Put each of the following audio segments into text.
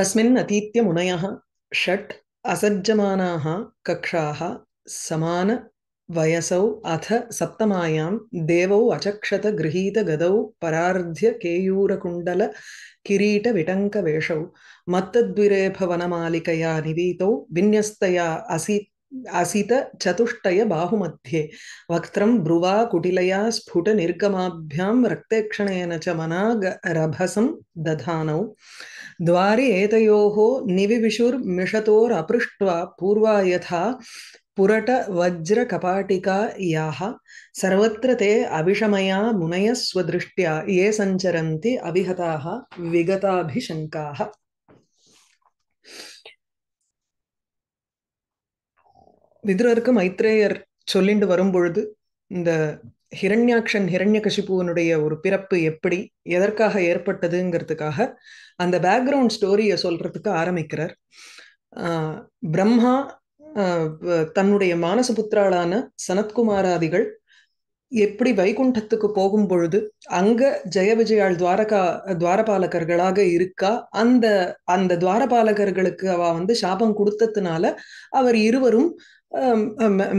तस्मिन् अतीत्यमुनयः षट् असज्जमानाः कक्षाः वयसौ अथ सप्तमायां देवौ अचक्षत गृहीतगदौ परार्ध्यकेयूरकुण्डल किरीटविटङ्कवेषौ मत्तद्विरेफवनमालिकया निवीतौ विन्यस्तया असि असितचतुष्टयबाहुमध्ये वक्त्रं ब्रुवा कुटिलया स्फुटनिर्गमाभ्यां रक्तेक्षणेन च मनागरभसं दधानौ द्वारे एतयोः निविविशुर्मिषतोरपृष्ट्वा पूर्वा यथा पुरटवज्रकपाटिका याः सर्वत्र ते अविषमया मुनयः स्वदृष्ट्या ये सञ्चरन्ति अविहताः विगताभिशङ्काः விதுரருக்கு மைத்ரேயர் சொல்லிண்டு வரும்பொழுது இந்த ஹிரண்யாக்ஷன் ஹிரண்யகசிபுவனுடைய ஒரு பிறப்பு எப்படி எதற்காக ஏற்பட்டதுங்கிறதுக்காக அந்த பேக்ரவுண்ட் ஸ்டோரியை சொல்றதுக்கு ஆரம்பிக்கிறார் பிரம்மா தன்னுடைய மானசபுத்திராளான சனத்குமாராதிகள் எப்படி வைகுண்டத்துக்கு போகும் பொழுது அங்க ஜெய விஜயாள் துவாரகா துவாரபாலகர்களாக இருக்கா அந்த அந்த துவாரபாலகர்களுக்கு அவ வந்து சாபம் கொடுத்ததுனால அவர் இருவரும்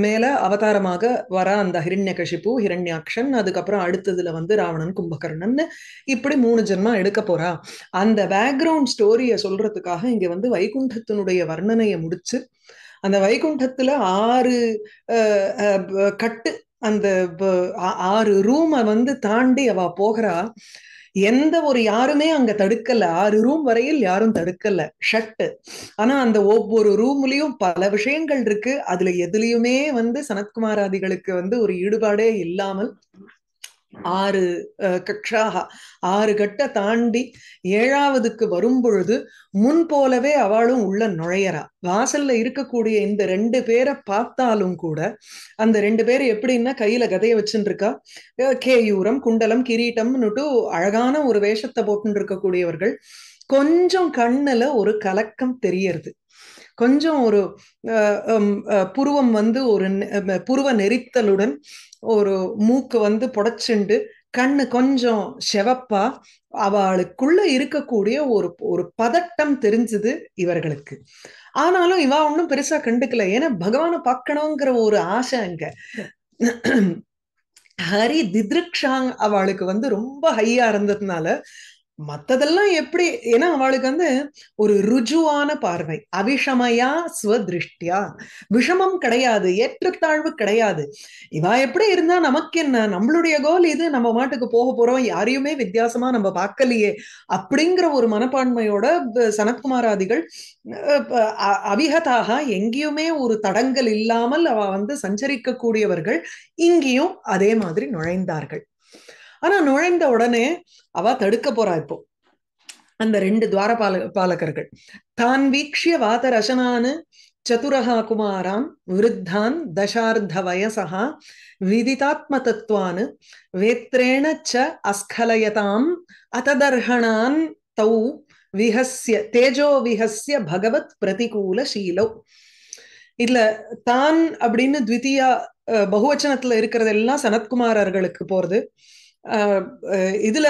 மேல அவதாரமாக வர அந்த ஹிரண்யகஷிப்பு ஹிரண்யாக்ஷன் அதுக்கப்புறம் அடுத்ததுல வந்து ராவணன் கும்பகர்ணன் இப்படி மூணு ஜென்மா எடுக்க போறா அந்த பேக்ரவுண்ட் ஸ்டோரிய சொல்றதுக்காக இங்க வந்து வைகுண்டத்தினுடைய வர்ணனையை முடிச்சு அந்த வைகுண்டத்துல ஆறு கட்டு அந்த ஆறு ரூமை வந்து தாண்டி அவ போகிறா எந்த ஒரு யாருமே அங்க தடுக்கல ஆறு ரூம் வரையில் யாரும் தடுக்கல ஷட்டு ஆனா அந்த ஒவ்வொரு ரூம்லயும் பல விஷயங்கள் இருக்கு அதுல எதுலயுமே வந்து சனத்குமாராதிகளுக்கு வந்து ஒரு ஈடுபாடே இல்லாமல் ஆறு கட்சாக ஆறு கட்ட தாண்டி ஏழாவதுக்கு வரும் பொழுது முன் போலவே அவளும் உள்ள நுழையறா வாசல்ல இருக்கக்கூடிய இந்த ரெண்டு பேரை பார்த்தாலும் கூட அந்த ரெண்டு பேர் எப்படின்னா கையில கதையை வச்சுருக்கா கேயூரம் குண்டலம் கிரீட்டம்னுட்டு அழகான ஒரு வேஷத்தை போட்டுருக்கக்கூடியவர்கள் கொஞ்சம் கண்ணுல ஒரு கலக்கம் தெரியறது கொஞ்சம் ஒரு புருவம் வந்து ஒரு புருவ நெரித்தலுடன் ஒரு மூக்கு வந்து புடைச்சுண்டு கண்ணு கொஞ்சம் செவப்பா அவளுக்குள்ள இருக்கக்கூடிய ஒரு ஒரு பதட்டம் தெரிஞ்சது இவர்களுக்கு ஆனாலும் இவா ஒன்றும் பெருசா கண்டுக்கல ஏன்னா பகவானை பார்க்கணுங்கிற ஒரு ஆசை அங்க ஹரி திதிருக்ஷாங் அவளுக்கு வந்து ரொம்ப ஹையா இருந்ததுனால மத்ததெல்லாம் எப்படி ஏன்னா அவளுக்கு வந்து ஒரு ருஜுவான பார்வை அவிஷமயா ஸ்வதிருஷ்டியா விஷமம் கிடையாது ஏற்றத்தாழ்வு கிடையாது இவா எப்படி இருந்தா நமக்கு என்ன நம்மளுடைய கோல் இது நம்ம மாட்டுக்கு போக போறோம் யாரையுமே வித்தியாசமா நம்ம பார்க்கலையே அப்படிங்கிற ஒரு மனப்பான்மையோட சனத்குமாராதிகள் அவிகதாக எங்கேயுமே ஒரு தடங்கல் இல்லாமல் அவ வந்து சஞ்சரிக்க கூடியவர்கள் இங்கேயும் அதே மாதிரி நுழைந்தார்கள் ஆனா நுழைந்த உடனே அவ தடுக்க போறா இப்போ அந்த ரெண்டு துவார பால பாலகர்கள் தான் வீக்ஷிய வாத ரசனானு சதுரகா குமாராம் விருத்தான் தசார்த்த வயசா விதிதாத்ம தத்துவான் வேத்ரேண ச அஸ்கலயதாம் அததர்ஹணான் தௌ விஹஸ்ய தேஜோ விஹஸ்ய பகவத் பிரதிகூல சீலோ இதுல தான் அப்படின்னு த்வித்தியா பகுவச்சனத்துல இருக்கிறது எல்லாம் சனத்குமாரர்களுக்கு போறது இதுல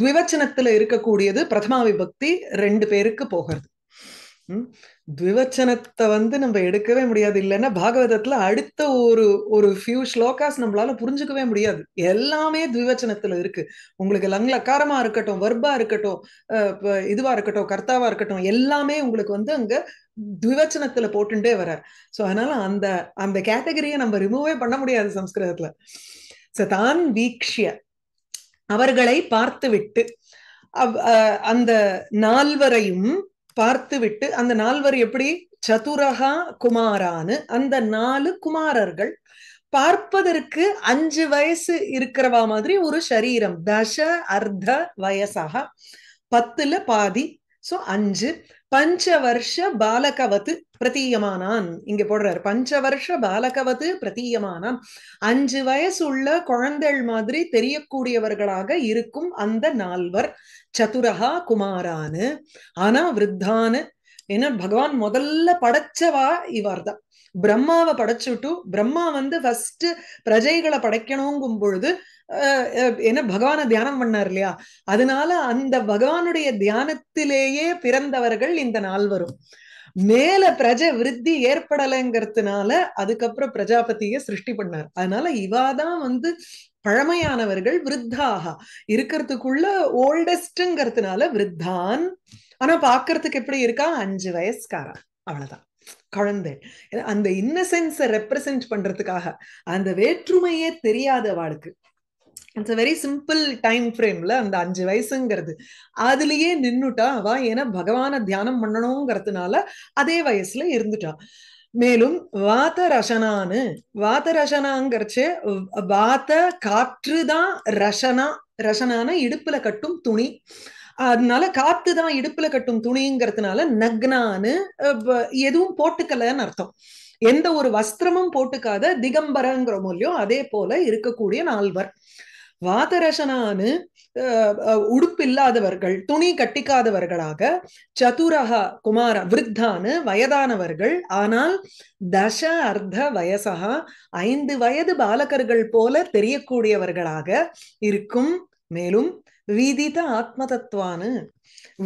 த்விவச்சனத்துல இருக்கக்கூடியது பிரதமா விபக்தி ரெண்டு பேருக்கு போகிறது த்விவச்சனத்தை வந்து நம்ம எடுக்கவே முடியாது இல்லைன்னா பாகவதத்துல அடுத்த ஒரு ஒரு ஃபியூ ஸ்லோகாஸ் நம்மளால புரிஞ்சுக்கவே முடியாது எல்லாமே த்விவச்சனத்துல இருக்கு உங்களுக்கு லங்லக்காரமா இருக்கட்டும் வர்பா இருக்கட்டும் இதுவா இருக்கட்டும் கர்த்தாவா இருக்கட்டும் எல்லாமே உங்களுக்கு வந்து அங்க த்விவச்சனத்துல போட்டுட்டே வர்றார் சோ அதனால அந்த அந்த கேட்டகரியை நம்ம ரிமூவே பண்ண முடியாது சம்ஸ்கிருதத்துல சதான் வீக்ஷிய அவர்களை பார்த்துவிட்டு அந்த நால்வரையும் பார்த்துவிட்டு அந்த நால்வர் எப்படி சதுரகா குமாரான்னு அந்த நாலு குமாரர்கள் பார்ப்பதற்கு அஞ்சு வயசு இருக்கிறவா மாதிரி ஒரு சரீரம் தச அர்த்த வயசாக பத்துல பாதி சோ அஞ்சு பஞ்ச வருஷ பாலகவத்து பிரதீயமானான் இங்க போடுறாரு பஞ்ச வருஷ பாலகவத்து பிரதீயமானான் அஞ்சு வயசு உள்ள குழந்தைகள் மாதிரி தெரியக்கூடியவர்களாக இருக்கும் அந்த நால்வர் சதுரகா குமாரானு ஆனா விருத்தானு ஏன்னா பகவான் முதல்ல படைச்சவா இவர் தான் பிரம்மாவை படைச்சுட்டு பிரம்மா வந்து ஃபர்ஸ்ட் பிரஜைகளை படைக்கணுங்கும் பொழுது என்ன பகவான தியானம் பண்ணார் இல்லையா அதனால அந்த பகவானுடைய தியானத்திலேயே பிறந்தவர்கள் இந்த நாள் வரும் மேல பிரஜ விருத்தி ஏற்படலைங்கிறதுனால அதுக்கப்புறம் பிரஜாபதிய சிருஷ்டி பண்ணார் அதனால இவாதான் வந்து பழமையானவர்கள் விருத்தாக இருக்கிறதுக்குள்ள ஓல்டஸ்ட்ங்கிறதுனால விருத்தான் ஆனா பாக்குறதுக்கு எப்படி இருக்கா அஞ்சு வயசுக்காரா அவ்வளவுதான் குழந்தை அந்த இன்னசென்ஸை ரெப்ரசன்ட் பண்றதுக்காக அந்த வேற்றுமையே தெரியாதவாளுக்கு it's a very simple time ஃப்ரேம்ல அந்த அஞ்சு வயசுங்கிறது அதுலயே நின்னுட்டா அவ ஏன்னா பகவான தியானம் பண்ணணுங்கிறதுனால அதே வயசுல இருந்துட்டா மேலும் வாத்த ரசனான்னு வாத்த ரசனாங்கிறச்சு வாத்த காற்று தான் ரசனா ரசனான இடுப்புல கட்டும் துணி அதனால காத்து தான் இடுப்புல கட்டும் துணிங்கிறதுனால நக்னான்னு எதுவும் போட்டுக்கலன்னு அர்த்தம் எந்த ஒரு வஸ்திரமும் போட்டுக்காத திகம்பரங்கிற மூலியம் அதே போல இருக்கக்கூடிய நால்வர் வாதரசனானு உடுப்பு இல்லாதவர்கள் துணி கட்டிக்காதவர்களாக சதுரஹா குமார விருத்தானு வயதானவர்கள் ஆனால் தச அர்த்த வயசகா ஐந்து வயது பாலகர்கள் போல தெரியக்கூடியவர்களாக இருக்கும் மேலும் ரீதித ஆத்ம தத்துவானு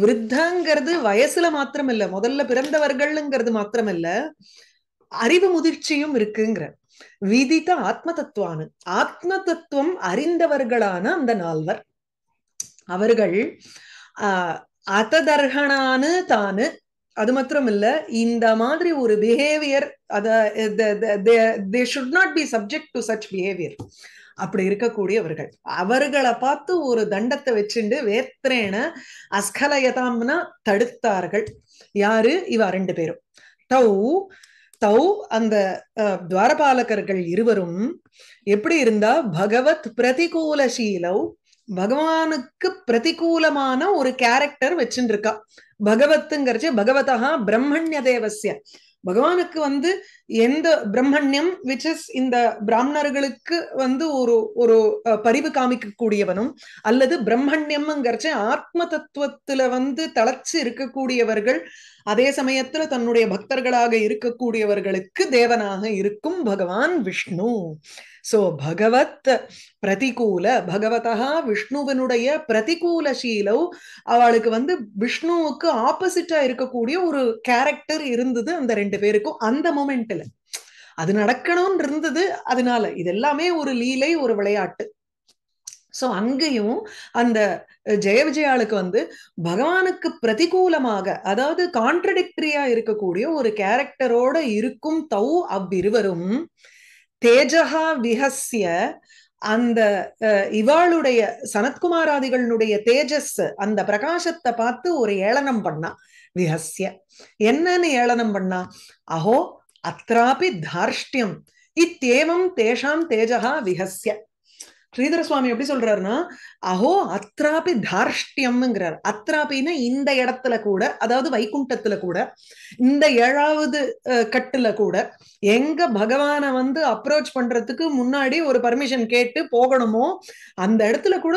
விருத்தாங்கிறது வயசுல மாத்திரம் இல்ல முதல்ல பிறந்தவர்கள்ங்கிறது மாத்திரம் இல்ல அறிவு முதிர்ச்சியும் இருக்குங்கிற வீதித்த ஆத்ம தத்துவானு ஆத்ம தத்துவம் அறிந்தவர்களான அந்த நால்வர் அவர்கள் ஆஹ் அததர்ஹனானு தானு அது மாத்திரம் இல்ல இந்த மாதிரி ஒரு பிஹேவியர் அத they should not be subject to such behaviour அப்படி இருக்கக்கூடியவர்கள் அவர்களை பார்த்து ஒரு தண்டத்தை வச்சுண்டு வேத்திரேன அஸ்கலயதாம்னா தடுத்தார்கள் யாரு இவ ரெண்டு பேரும் தௌ தௌ அந்த துவாரபாலகர்கள் இருவரும் எப்படி இருந்தா பகவத் பிரதிகூலசீலவ் பகவானுக்கு பிரதிகூலமான ஒரு கேரக்டர் வச்சுட்டு இருக்கா பகவத்துங்கிறச்சு பகவதா பிரம்மண்ய தேவசிய பகவானுக்கு வந்து எந்த பிரம்மண்யம் விச் இஸ் இந்த பிராமணர்களுக்கு வந்து ஒரு ஒரு பரிவு கூடியவனும் அல்லது பிரம்மண்யம்ங்கிறச்ச ஆத்ம தத்துவத்துல வந்து தளர்ச்சி இருக்கக்கூடியவர்கள் அதே சமயத்துல தன்னுடைய பக்தர்களாக இருக்கக்கூடியவர்களுக்கு தேவனாக இருக்கும் பகவான் விஷ்ணு சோ பகவத் பிரதிகூல பகவதா விஷ்ணுவனுடைய சீலவ் அவளுக்கு வந்து விஷ்ணுவுக்கு ஆப்போசிட்டா இருக்கக்கூடிய ஒரு கேரக்டர் இருந்தது அந்த ரெண்டு பேருக்கும் அந்த மொமெண்ட்ல அது நடக்கணும்னு இருந்தது அதனால இது எல்லாமே ஒரு லீலை ஒரு விளையாட்டு சோ அங்கேயும் அந்த ஜெய விஜயாளுக்கு வந்து பகவானுக்கு பிரதிகூலமாக அதாவது கான்ட்ரடிக்டரியா இருக்கக்கூடிய ஒரு கேரக்டரோட இருக்கும் தௌ அவ்விருவரும் தேஜகா விஹசிய அந்த இவாளுடைய சனத்குமாராதிகளுடைய தேஜஸ் அந்த பிரகாசத்தை பார்த்து ஒரு ஏளனம் பண்ணா விஹசிய என்னன்னு ஏளனம் பண்ணா அஹோ அத்ராபி தார்ஷ்டியம் இத்தேவம் தேஷாம் தேஜகா விஹசிய ஸ்ரீதர சுவாமி எப்படி சொல்றாருன்னா அஹோ அத்ராபி தார்ஷ்டியம்ங்கிறார் அத்ராபின்னா இந்த இடத்துல கூட அதாவது வைகுண்டத்துல கூட இந்த ஏழாவது கட்டுல கூட எங்க பகவானை வந்து அப்ரோச் பண்றதுக்கு முன்னாடி ஒரு பர்மிஷன் கேட்டு போகணுமோ அந்த இடத்துல கூட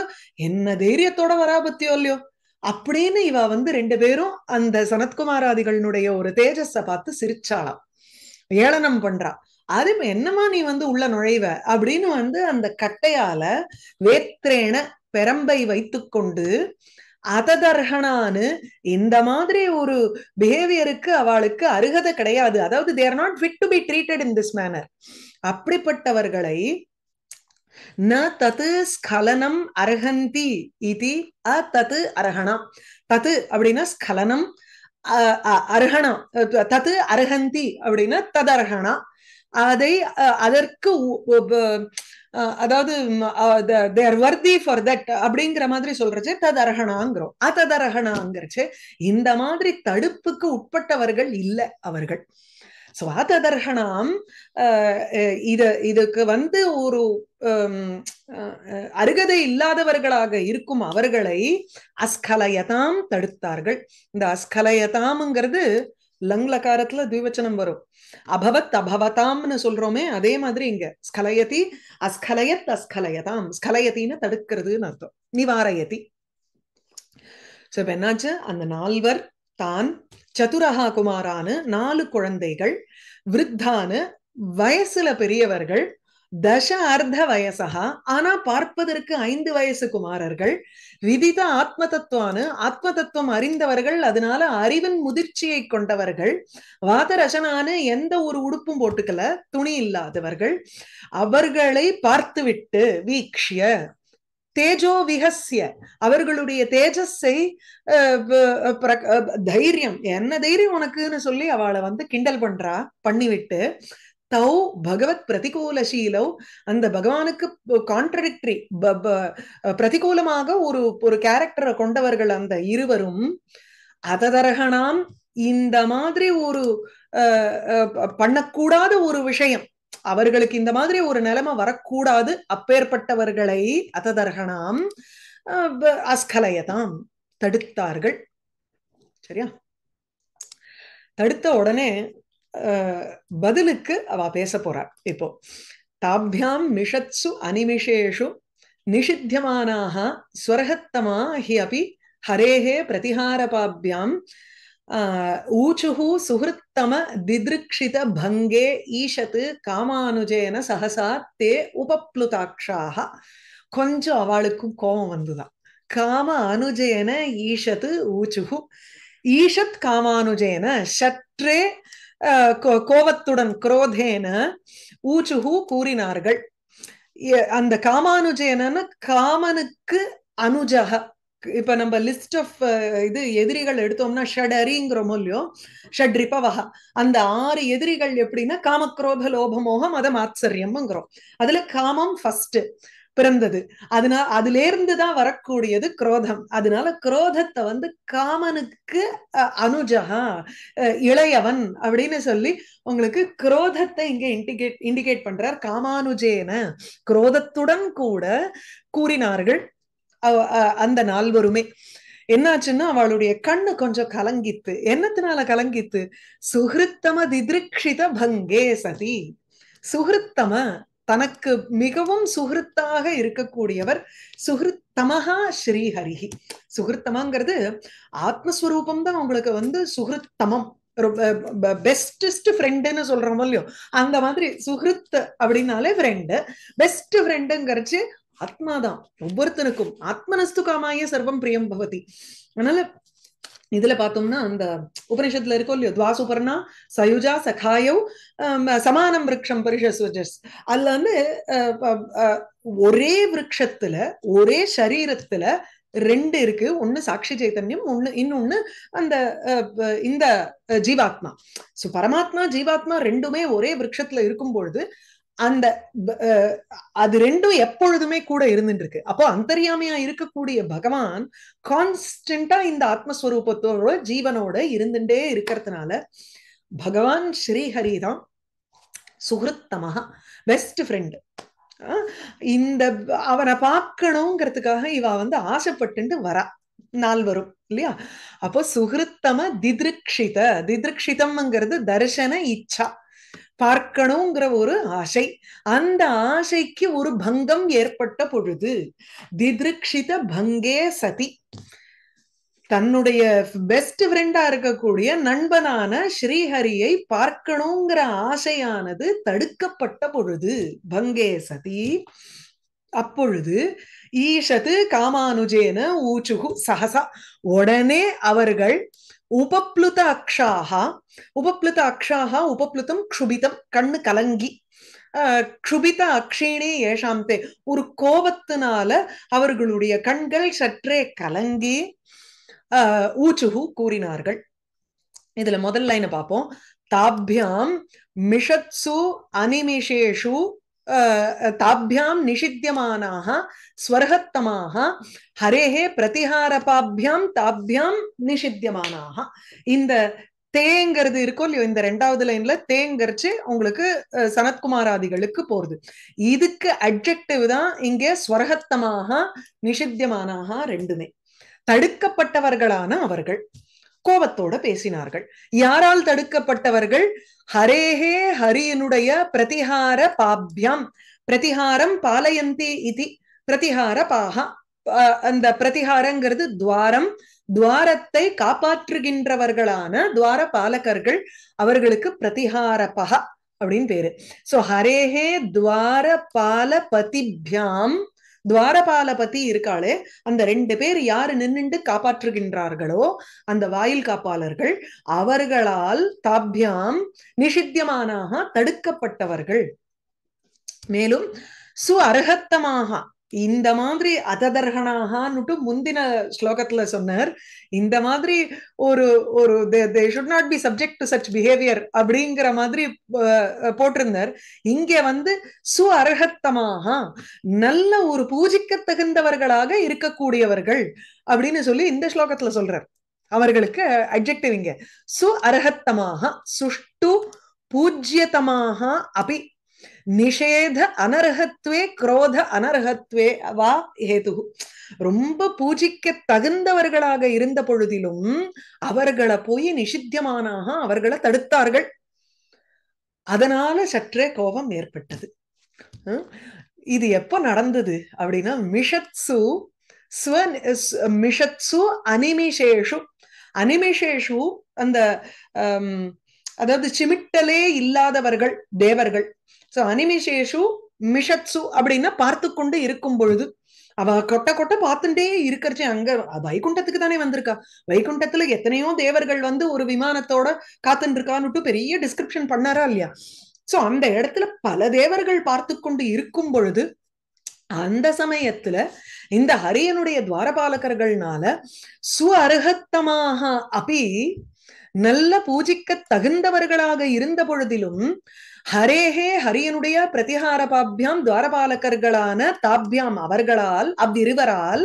என்ன தைரியத்தோட வராபத்தியோ இல்லையோ அப்படின்னு இவ வந்து ரெண்டு பேரும் அந்த சனத்குமாராதிகளுடைய ஒரு தேஜஸ பார்த்து சிரிச்சாளாம் ஏளனம் பண்றா அரும என்னமா நீ வந்து உள்ள நுழைவ அப்படின்னு வந்து அந்த கட்டையால வேத்திரேன பெரம்பை வைத்து கொண்டு அததர்ஹனானு இந்த மாதிரி ஒரு பிஹேவியருக்கு அவளுக்கு அருகதை கிடையாது அதாவது they're not fit to be treated in this manner அப்படிப்பட்டவர்களை ந தத்து ஸ்கலனம் அர்ஹந்தி இது அ தத்து அர்ஹணம் தத்து அப்படின்னா ஸ்கலனம் அர்ஹணம் தத்து அர்ஹந்தி அப்படின்னா ததர்ஹனா அதை அதற்கு அதாவது தேர் வர்தி ஃபார் தட் அப்படிங்கிற மாதிரி சொல்றச்சு ததரகணாங்கிறோம் அததரகணாங்கிறச்சு இந்த மாதிரி தடுப்புக்கு உட்பட்டவர்கள் இல்லை அவர்கள் ஸோ அததர்ஹனாம் இது இதுக்கு வந்து ஒரு அருகதை இல்லாதவர்களாக இருக்கும் அவர்களை அஸ்கலயதாம் தடுத்தார்கள் இந்த அஸ்கலயதாம்ங்கிறது லங்லகாரத்துல திவச்சனம் வரும் அபவத் அபவதாம்னு சொல்றோமே அதே மாதிரி இங்க ஸ்கலயதி அஸ்கலயத் அஸ்கலயதாம் ஸ்கலயத்தின்னு தடுக்கிறதுன்னு அர்த்தம் நிவாரயதி சோ இப்ப என்னாச்சு அந்த நால்வர் தான் சதுரஹா குமாரானு நாலு குழந்தைகள் விருத்தானு வயசுல பெரியவர்கள் தச அர்த்த வயசகா ஆனா பார்ப்பதற்கு ஐந்து வயசு குமாரர்கள் விவித ஆத்ம தத்துவானு ஆத்ம தத்துவம் அறிந்தவர்கள் அதனால அறிவின் முதிர்ச்சியை கொண்டவர்கள் வாதரசனானு எந்த ஒரு உடுப்பும் போட்டுக்கல துணி இல்லாதவர்கள் அவர்களை பார்த்துவிட்டு வீக்ஷிய தேஜோ விகசிய அவர்களுடைய தேஜஸை தைரியம் என்ன தைரியம் உனக்குன்னு சொல்லி அவளை வந்து கிண்டல் பண்றா பண்ணிவிட்டு தௌ பகவத் பிரதிகூலசீலௌ அந்த பகவானுக்கு கான்ட்ரடிக்டரி பிரதிகூலமாக ஒரு ஒரு கேரக்டரை கொண்டவர்கள் அந்த இருவரும் அததரகனாம் இந்த மாதிரி ஒரு பண்ணக்கூடாத ஒரு விஷயம் அவர்களுக்கு இந்த மாதிரி ஒரு நிலைமை வரக்கூடாது அப்பேற்பட்டவர்களை அததரகனாம் அஸ்கலையதாம் தடுத்தார்கள் சரியா தடுத்த உடனே பதிலுக்கு அவ பேச போறார் இப்போ தாபியாம் நிஷத்சு அனிமிஷேஷு நிஷித்தியமானாக ஸ்வரகத்தமா ஹி அப்பி ஹரேஹே பிரதிஹாரபாபியாம் ஊச்சுஹு சுஹிருத்தம திதிருக்ஷித பங்கே ஈஷத்து காமானுஜேன சகசா தே உபப்ளுதாட்சாக கொஞ்சம் அவளுக்கும் கோபம் வந்துதான் காம அனுஜேன ஈஷத்து ஊச்சுஹு ஈஷத் காமானுஜேன சற்றே கோபத்துடன் குரோதேன ஊச்சுஹு கூறினார்கள் அந்த காமானுஜேனு காமனுக்கு அனுஜக இப்ப நம்ம லிஸ்ட் ஆஃப் இது எதிரிகள் எடுத்தோம்னா ஷட் அரிங்கிறோமோ இல்லையோ ஷட் அந்த ஆறு எதிரிகள் எப்படின்னா காமக்ரோத லோபமோகம் அத மாத்சரியம்ங்கிறோம் அதுல காமம் ஃபர்ஸ்ட் பிறந்தது அதனால அதுல இருந்துதான் வரக்கூடியது குரோதம் அதனால குரோதத்தை வந்து காமனுக்கு அனுஜகா இளையவன் அப்படின்னு சொல்லி உங்களுக்கு குரோதத்தை இங்க இண்டிகேட் இண்டிகேட் பண்றார் காமானுஜேன குரோதத்துடன் கூட கூறினார்கள் அந்த நால்வருமே என்னாச்சுன்னா அவளுடைய கண்ணு கொஞ்சம் கலங்கித்து என்னத்தினால கலங்கித்து சுகிருத்தம திதிருஷித பங்கே சதி சுகிருத்தம தனக்கு மிகவும் சுகிருத்தாக இருக்கக்கூடியவர் சுகிருத்தமகா ஸ்ரீஹரிஹி சுகிருத்தமாங்கிறது ஆத்மஸ்வரூபம் தான் உங்களுக்கு வந்து சுகிருத்தமம் பெஸ்டஸ்ட் ஃப்ரெண்டுன்னு சொல்றோம் இல்லையோ அந்த மாதிரி சுகிருத் அப்படின்னாலே ஃப்ரெண்டு பெஸ்ட் ஃப்ரெண்டுங்கிறச்சு ஆத்மாதான் ஒவ்வொருத்தனுக்கும் ஆத்மனஸ்து சர்வம் பிரியம் பவதி அதனால இதுல பார்த்தோம்னா அந்த உபனிஷத்துல இருக்கோ இல்லையோ துவாசுபர்ணா சயுஜா சகாயவ் சமானம் விரக்ஷம் பரிஷஸ் அதுல வந்து ஒரே விரக்ஷத்துல ஒரே சரீரத்துல ரெண்டு இருக்கு ஒண்ணு சாட்சி சைத்தன்யம் ஒண்ணு இன்னொன்னு அந்த இந்த ஜீவாத்மா சோ பரமாத்மா ஜீவாத்மா ரெண்டுமே ஒரே விரக்ஷத்துல இருக்கும் பொழுது அந்த அது ரெண்டும் எப்பொழுதுமே கூட இருந்துட்டு இருக்கு அப்போ அந்தரியாமையா இருக்கக்கூடிய பகவான் கான்ஸ்டண்டா இந்த ஆத்மஸ்வரூபத்தோட ஜீவனோட இருந்துட்டே இருக்கிறதுனால பகவான் ஸ்ரீஹரி தான் சுகிருத்தமாக பெஸ்ட் ஃப்ரெண்டு இந்த அவனை பார்க்கணுங்கிறதுக்காக இவ வந்து ஆசைப்பட்டு வரா நாள் வரும் இல்லையா அப்போ சுகிருத்தம திதிருக்ஷித திதிருக்ஷிதம்ங்கிறது தரிசன இச்சா பார்க்கணுங்கிற ஒரு ஆசை அந்த ஆசைக்கு ஒரு பங்கம் ஏற்பட்ட பொழுது திதிருஷித பங்கே சதி தன்னுடைய பெஸ்ட் ஃப்ரெண்டா இருக்கக்கூடிய நண்பனான ஸ்ரீஹரியை பார்க்கணுங்கிற ஆசையானது தடுக்கப்பட்ட பொழுது பங்கே சதி அப்பொழுது ஈஷது காமானுஜேன ஊச்சுகு சஹசா உடனே அவர்கள் உபப்ளுத அக்ஷாகா உபப்ளுத அக்ஷாகா உபப்ளுதம் க்ஷுபிதம் கண்ணு கலங்கி க்ஷுபித அக்ஷேனே ஏஷாம் தே ஒரு கோபத்தினால அவர்களுடைய கண்கள் சற்றே கலங்கி ஊச்சுகு கூறினார்கள் இதுல முதல் லைனை பார்ப்போம் தாபியாம் மிஷத்சு அனிமிஷேஷு ताभ्यां निषिध्यमानाः स्वर्हत्तमाः हरेः பிரதிஹாரபாபியாம் தாபியாம் நிஷித்தியமானாக இந்த தேங்கிறது இருக்கும் இல்லையோ இந்த ரெண்டாவது லைன்ல தேங்கரிச்சு உங்களுக்கு சனத்குமாராதிகளுக்கு போறது இதுக்கு அட்ஜெக்டிவ் தான் இங்கே ஸ்வர்கத்தமாக நிஷித்தியமானாக ரெண்டுமே தடுக்கப்பட்டவர்களான அவர்கள் கோபத்தோட பேசினார்கள் யாரால் தடுக்கப்பட்டவர்கள் ஹரேஹே ஹரியனுடைய பிரதிகார பாப்யம் பிரதிகாரம் பாலயந்தி இது பிரதிகார பாகா அந்த பிரதிகாரங்கிறது துவாரம் துவாரத்தை காப்பாற்றுகின்றவர்களான துவார பாலகர்கள் அவர்களுக்கு பிரதிகார பகா அப்படின்னு பேரு சோ ஹரேஹே துவார பால பதிபியாம் துவாரபாலபதி இருக்காளே அந்த ரெண்டு பேர் யாரு நின்னுண்டு காப்பாற்றுகின்றார்களோ அந்த வாயில் காப்பாளர்கள் அவர்களால் தாபியாம் நிஷித்தியமானாக தடுக்கப்பட்டவர்கள் மேலும் சு அருகத்தமாக இந்த மாதிரி அததர்ஹனாகான்னுட்டு முந்தின ஸ்லோகத்துல சொன்னார் இந்த மாதிரி ஒரு ஒரு they should not be subject to such behaviour அப்படிங்கிற மாதிரி போட்டிருந்தார் இங்க வந்து சு அர்ஹத்தமாக நல்ல ஒரு பூஜிக்க தகுந்தவர்களாக இருக்கக்கூடியவர்கள் அப்படின்னு சொல்லி இந்த ஸ்லோகத்துல சொல்றார் அவர்களுக்கு அட்ஜெக்டிவ் இங்க சு அர்ஹத்தமாக சுஷ்டு பூஜ்யதமாக அபி நிஷேத அனர்ஹத்வே குரோத அனர்ஹத்வே வா ஹேது ரொம்ப பூஜிக்க தகுந்தவர்களாக இருந்த பொழுதிலும் அவர்களை போய் நிஷித்தியமானாக அவர்களை தடுத்தார்கள் அதனால சற்றே கோபம் ஏற்பட்டது இது எப்ப நடந்தது அப்படின்னா மிஷத்சு ஸ்வ மிஷத்சு அனிமிஷேஷு அனிமிஷேஷு அந்த அதாவது சிமிட்டலே இல்லாதவர்கள் தேவர்கள் சோ அனிமிஷேஷு மிஷத்சு அப்படின்னா பார்த்து கொண்டு இருக்கும் பொழுது அவ கொட்ட கொட்ட பார்த்துட்டே இருக்கிறச்சு அங்க வைகுண்டத்துக்கு தானே வந்திருக்கா வைகுண்டத்துல எத்தனையோ தேவர்கள் வந்து ஒரு விமானத்தோட காத்துட்டு இருக்கான்னு பெரிய டிஸ்கிரிப்ஷன் பண்ணாரா இல்லையா சோ அந்த இடத்துல பல தேவர்கள் பார்த்து கொண்டு இருக்கும் பொழுது அந்த சமயத்துல இந்த ஹரியனுடைய துவாரபாலகர்கள்னால சு அருகத்தமாக அப்படி நல்ல பூஜிக்க தகுந்தவர்களாக இருந்த பொழுதிலும் ஹரேஹே ஹரியனுடைய பாபியாம் துவாரபாலகர்களான தாபியாம் அவர்களால் அவ்விருவரால்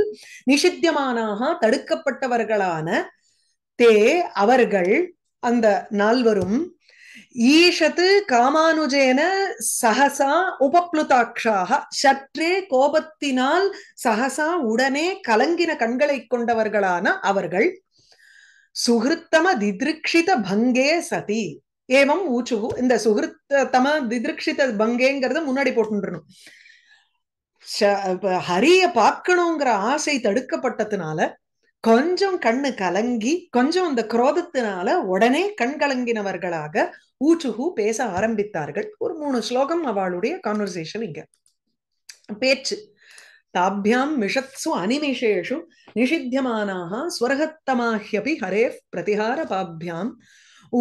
நிஷித்தியமானாக தடுக்கப்பட்டவர்களான தே அவர்கள் அந்த நால்வரும் ஈஷத்து காமானுஜேன சஹசா உபப்ளுதாட்சாக சற்றே கோபத்தினால் சஹசா உடனே கலங்கின கண்களை கொண்டவர்களான அவர்கள் சுகிருத்தம திதிருஷித பங்கே சதி ஏமம் ஊச்சுகு இந்த சுகிருத்தம தம பங்கேங்கிறத முன்னாடி போட்டுருணும் ஹரிய பார்க்கணுங்கிற ஆசை தடுக்கப்பட்டதுனால கொஞ்சம் கண்ணு கலங்கி கொஞ்சம் அந்த குரோதத்தினால உடனே கண் கலங்கினவர்களாக ஊச்சுகு பேச ஆரம்பித்தார்கள் ஒரு மூணு ஸ்லோகம் அவளுடைய கான்வர்சேஷன் இங்க பேச்சு தாபியாம் மிஷத்சு அனிமிஷேஷு நிஷித்தியமானாக ஸ்வர்கத்தமாஹியபி ஹரே பிரதிகார பாபியாம்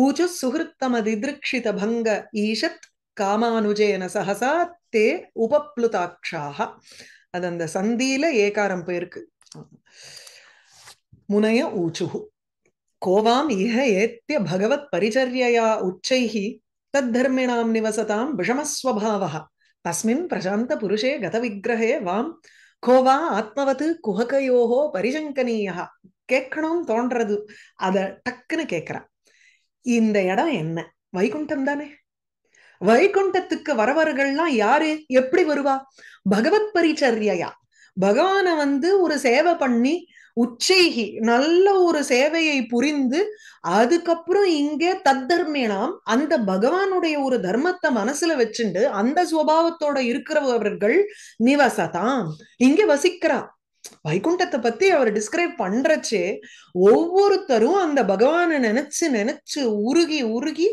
ഊചു സുഹൃത്തമതിദൃക്ഷിതഭംഗ ഈഷത് காமானுஜேன சஹசா தே உபப்ளுதாட்சாக அது அந்த சந்தியில ஏகாரம் போயிருக்கு முனைய ஊச்சுகு கோவாம் இஹ ஏத்திய பகவத் பரிச்சர்யா உச்சைஹி தத்தர்மிணாம் நிவசதாம் விஷமஸ்வபாவக தஸ்மின் பிரசாந்த புருஷே கத விக்கிரகே வாம் கோவா ஆத்மவது குஹகையோகோ பரிசங்கனீயா கேட்கணும் தோன்றது அத டக்குன்னு கேட்கிறான் இந்த இடம் என்ன வைகுண்டம் தானே வைகுண்டத்துக்கு வரவர்கள்லாம் யாரு எப்படி வருவா பகவத் பரிச்சரியா பகவான வந்து ஒரு சேவை பண்ணி உச்சைகி நல்ல ஒரு சேவையை புரிந்து அதுக்கப்புறம் இங்கே தத்தர்மேனாம் அந்த பகவானுடைய ஒரு தர்மத்தை மனசுல வச்சுண்டு அந்த சுவாவத்தோட இருக்கிறவர்கள் நிவசதாம் இங்க வசிக்கிறான் வைகுண்டத்தை பத்தி அவர் டிஸ்கிரைப் பண்றச்சே ஒவ்வொருத்தரும் அந்த பகவானை நினைச்சு நினைச்சு உருகி உருகி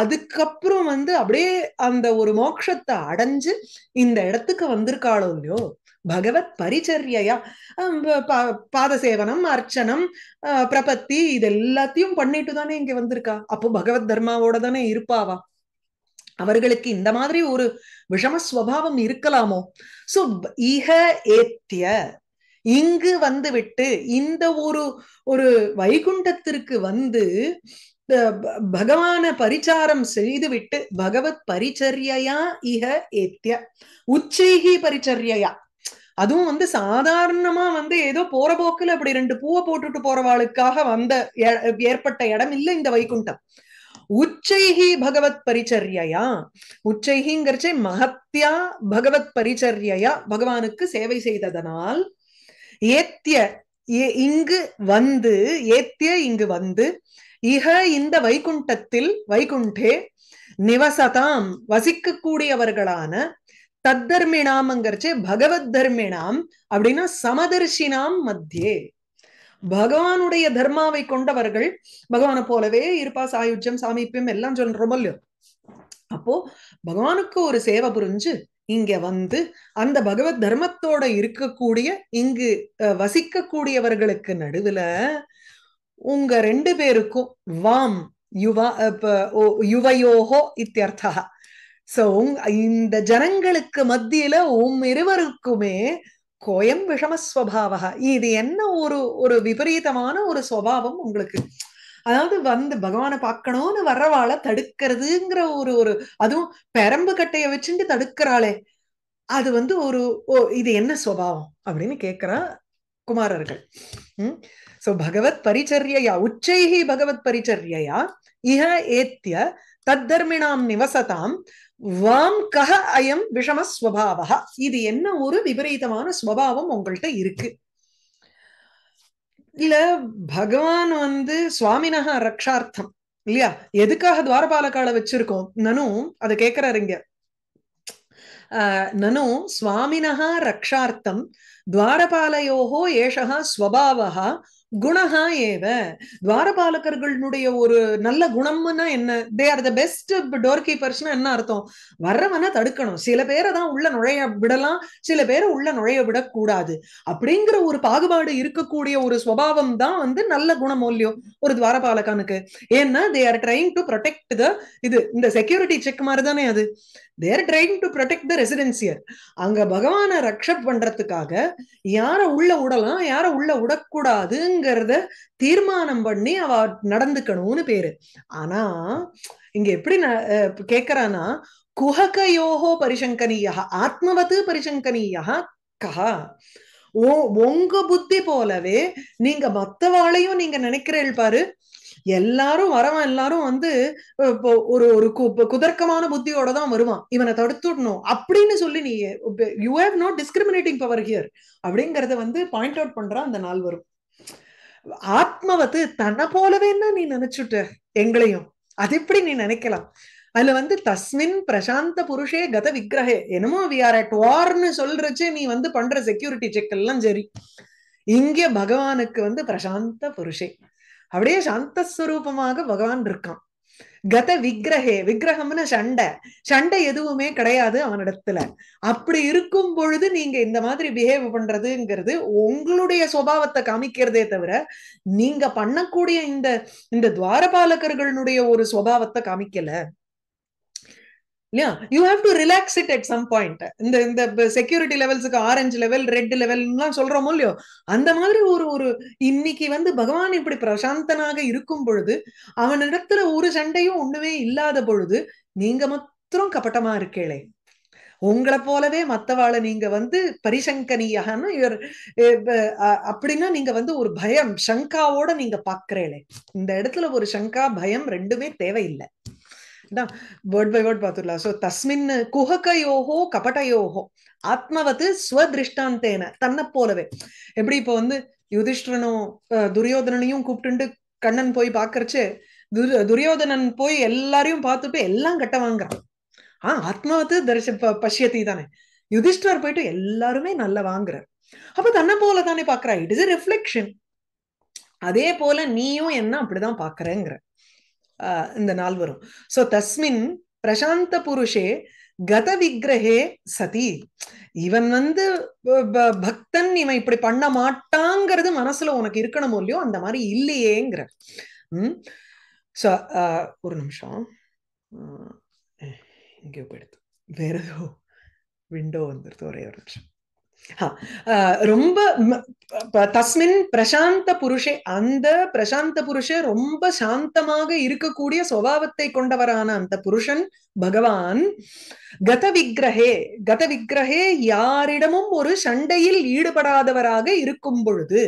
அதுக்கப்புறம் வந்து அப்படியே அந்த ஒரு மோட்சத்தை அடைஞ்சு இந்த இடத்துக்கு வந்திருக்காளோ இல்லையோ பகவத் பரிச்சரியையா பாத சேவனம் அர்ச்சனம் பிரபத்தி இது எல்லாத்தையும் பண்ணிட்டு தானே இங்க வந்திருக்கா அப்போ பகவத் தர்மாவோட தானே இருப்பாவா அவர்களுக்கு இந்த மாதிரி ஒரு விஷம ஸ்வபாவம் இருக்கலாமோ சோ இக ஏத்திய இங்கு வந்து விட்டு இந்த ஒரு ஒரு வைகுண்டத்திற்கு வந்து பகவான பரிச்சாரம் செய்து விட்டு பகவத் பரிச்சரியா இக ஏத்திய உச்சைகி பரிச்சரியா அதுவும் வந்து சாதாரணமா வந்து ஏதோ போற போக்குல அப்படி ரெண்டு பூவை போட்டுட்டு போறவாளுக்காக வந்த ஏற்பட்ட இடம் இல்லை இந்த வைகுண்டம் உச்சைகி பகவத் பரிச்சரியா உச்சைகிங்கிறச்சே மகத்தியா பகவத் பரிச்சரியா பகவானுக்கு சேவை செய்ததனால் ஏத்திய இங்கு வந்து ஏத்திய இங்கு வந்து இக இந்த வைகுண்டத்தில் வைகுண்டே நிவசதாம் வசிக்கக்கூடியவர்களான தத்தர்மிணாம்ங்கிறச்சே பகவத் தர்மிணாம் அப்படின்னா சமதர்ஷினாம் மத்தியே பகவானுடைய தர்மாவை கொண்டவர்கள் பகவானை போலவே இருப்பா சாயுஜம் சாமிப்பியம் எல்லாம் சொல்றோம் இல்லையோ அப்போ பகவானுக்கு ஒரு சேவை புரிஞ்சு இங்க வந்து அந்த பகவத் தர்மத்தோட இருக்கக்கூடிய இங்கு வசிக்கக்கூடியவர்களுக்கு நடுவுல உங்க ரெண்டு பேருக்கும் வாம் யுவா யுவயோகோ இத்தியர்த்தா சோ இந்த ஜனங்களுக்கு மத்தியில உம் இருவருக்குமே கோயம் விஷமஸ்வபாவகா இது என்ன ஒரு ஒரு விபரீதமான ஒரு சுவாவம் உங்களுக்கு அதாவது வந்து பகவானை பார்க்கணும்னு வர்றவாளை தடுக்கிறதுங்கிற ஒரு ஒரு அதுவும் பெரம்பு கட்டையை வச்சுட்டு தடுக்கிறாளே அது வந்து ஒரு ஓ இது என்ன சுவாவம் அப்படின்னு கேட்கிறா குமாரர்கள் உம் சோ பகவத் பரிச்சரியா உச்சைகி பகவத் பரிச்சரியா இஹ ஏத்திய தர்மிணாம் நிவசதாம் வாம் கஹ அயம் விஷம ஸ்வபாவா இது என்ன ஒரு விபரீதமான ஸ்வபாவம் உங்கள்கிட்ட இருக்கு இல்ல பகவான் வந்து சுவாமினக ரக்ஷார்த்தம் இல்லையா எதுக்காக துவாரபாலக்கால வச்சிருக்கோம் நனும் அதை கேட்கிறாரு இங்க நனு சுவாமினா ரக்ஷார்த்தம் துவாரபாலையோகோ ஏஷகா ஸ்வபாவகா குணகா ஏவ துவாரபாலகர்களுடைய ஒரு நல்ல குணம்னா என்ன they are the best door keepers என்ன அர்த்தம் வர்றவனை தடுக்கணும் சில பேரை தான் உள்ள நுழைய விடலாம் சில பேரை உள்ள நுழைய விடக்கூடாது அப்படிங்கிற ஒரு பாகுபாடு இருக்கக்கூடிய ஒரு சுவாவம் தான் வந்து நல்ல குணம் இல்லையோ ஒரு துவாரபாலகனுக்கு ஏன்னா they are trying to protect the இது இந்த செக்யூரிட்டி செக் மாதிரி தானே அது they're trying to protect the ரெசிடென்சியர் அங்க பகவானை ரக்ஷப் பண்றதுக்காக யார உள்ள விடலாம் யார உள்ள விடக்கூடாதுங்கிறத தீர்மானம் பண்ணி அவ நடந்துக்கணும்னு பேரு ஆனா இங்க எப்படி கேக்குறானா குஹகயோகோ பரிசங்கனீயா ஆத்மவத்து பரிசங்கனீயா கஹா உங்க புத்தி போலவே நீங்க மத்தவாளையும் நீங்க நினைக்கிறேள் பாரு எல்லாரும் வரவன் எல்லாரும் வந்து ஒரு ஒரு குதர்க்கமான புத்தியோட தான் வருவான் இவனை தடுத்துடணும் அப்படின்னு சொல்லி நீ you have not discriminating power here அப்படிங்கறத வந்து பாயிண்ட் அவுட் பண்ற அந்த நாள் வரும் ஆத்மவத்து தன்னை போலவே நீ நினைச்சுட்ட எங்களையும் அது எப்படி நீ நினைக்கலாம் அதுல வந்து தஸ்மின் பிரசாந்த புருஷே கத விக்கிரகே என்னமோ வி ஆர் அட் வார்னு சொல்றச்சே நீ வந்து பண்ற செக்யூரிட்டி செக் எல்லாம் சரி இங்க பகவானுக்கு வந்து பிரசாந்த புருஷே அப்படியே சாந்தஸ்வரூபமாக பகவான் இருக்கான் கத விக்கிரகே விக்கிரகம்னு சண்டை சண்டை எதுவுமே கிடையாது அவனிடத்துல அப்படி இருக்கும் பொழுது நீங்க இந்த மாதிரி பிஹேவ் பண்றதுங்கிறது உங்களுடைய சுவாவத்தை காமிக்கிறதே தவிர நீங்க பண்ணக்கூடிய இந்த இந்த துவாரபாலகர்களுடைய ஒரு சுவாவத்தை காமிக்கல இல்லையா you have to relax it at some point இந்த இந்த செக்யூரிட்டி லெவல்ஸுக்கு ஆரஞ்சு லெவல் ரெட் லெவல்லாம் சொல்றோமோ இல்லையோ அந்த மாதிரி ஒரு ஒரு இன்னைக்கு வந்து பகவான் இப்படி பிரசாந்தனாக இருக்கும் பொழுது அவனிடத்துல ஒரு சண்டையும் ஒண்ணுமே இல்லாத பொழுது நீங்க மாத்திரம் கபட்டமா இருக்கேளே உங்களை போலவே மத்தவாளை நீங்க வந்து பரிசங்கனியாகனு அப்படின்னா நீங்க வந்து ஒரு பயம் சங்காவோட நீங்க பாக்குறேளே இந்த இடத்துல ஒரு சங்கா பயம் ரெண்டுமே தேவையில்லை வேர்ட் பை வேர்ட் பார்த்துடலாம் ஸோ தஸ்மின் குஹகையோஹோ கபடயோஹோ ஆத்மவத்து ஸ்வதிருஷ்டாந்தேன தன்னை போலவே எப்படி இப்போ வந்து யுதிஷ்டரனும் துரியோதனனையும் கூப்பிட்டு கண்ணன் போய் பார்க்கறச்சு துரியோதனன் போய் எல்லாரையும் பார்த்துட்டு எல்லாம் கட்ட வாங்குறான் ஆஹ் ஆத்மாவத்து தரிச பஷ்யத்தி தானே யுதிஷ்டர் போயிட்டு எல்லாருமே நல்லா வாங்குறார் அப்ப தன்னை போல தானே பாக்குறா இட் இஸ் ரிஃப்ளெக்ஷன் அதே போல நீயும் என்ன அப்படிதான் பாக்குறேங்கிற இந்த நாள் வரும் சோ தஸ்மின் பிரசாந்த புருஷே கத விக்கிரகே சதி இவன் வந்து பக்தன் இவன் இப்படி பண்ண மாட்டாங்கிறது மனசுல உனக்கு இருக்கணும் இல்லையோ அந்த மாதிரி இல்லையேங்கிற உம் சோ ஒரு நிமிஷம் இங்கே போயிடுது வேற ஏதோ விண்டோ வந்துருது ஒரே ஒரு நிமிஷம் ரொம்ப தஸ்மின் பிரசாந்த புருஷே அந்த பிரசாந்த புருஷ ரொம்ப சாந்தமாக இருக்கக்கூடிய சுவாவத்தை கொண்டவரான அந்த புருஷன் பகவான் கத விக்கிரகே கத விக்கிரகே யாரிடமும் ஒரு சண்டையில் ஈடுபடாதவராக இருக்கும் பொழுது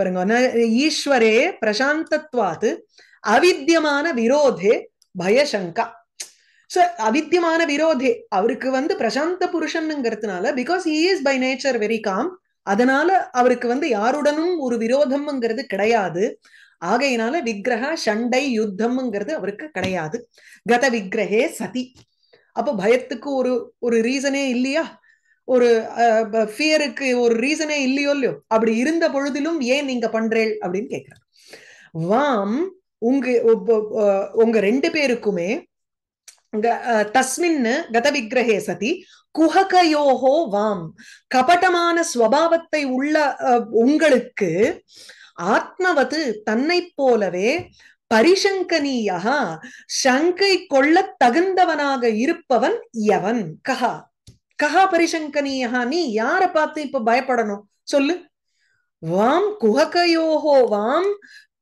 பாருங்க ஈஸ்வரே பிரசாந்தத்வாது அவித்தியமான விரோதே பயசங்கா சோ அவித்தியமான விரோதே அவருக்கு வந்து பிரசாந்த புருஷன்ங்கிறதுனால because he is by nature very calm அதனால அவருக்கு வந்து யாருடனும் ஒரு விரோதம்ங்கிறது கிடையாது ஆகையினால விக்கிரக சண்டை யுத்தம்ங்கிறது அவருக்கு கிடையாது கத விக்கிரகே சதி அப்போ பயத்துக்கு ஒரு ஒரு ரீசனே இல்லையா ஒரு ஃபியருக்கு ஒரு ரீசனே இல்லையோ இல்லையோ அப்படி இருந்த பொழுதிலும் ஏன் நீங்க பண்றேள் அப்படின்னு கேட்கிறார் வாம் உங்க உங்க ரெண்டு பேருக்குமே தஸ்மின் கதவிக்கிரகே சதி குஹகயோகோ வாம் கபட்டமான ஸ்வபாவத்தை உள்ள உங்களுக்கு ஆத்மவது தன்னை போலவே பரிசங்கனியா சங்கை கொள்ள தகுந்தவனாக இருப்பவன் எவன் கஹா கஹா பரிசங்கனியா நீ யார பார்த்து இப்ப பயப்படணும் சொல்லு வாம் குஹகயோகோ வாம்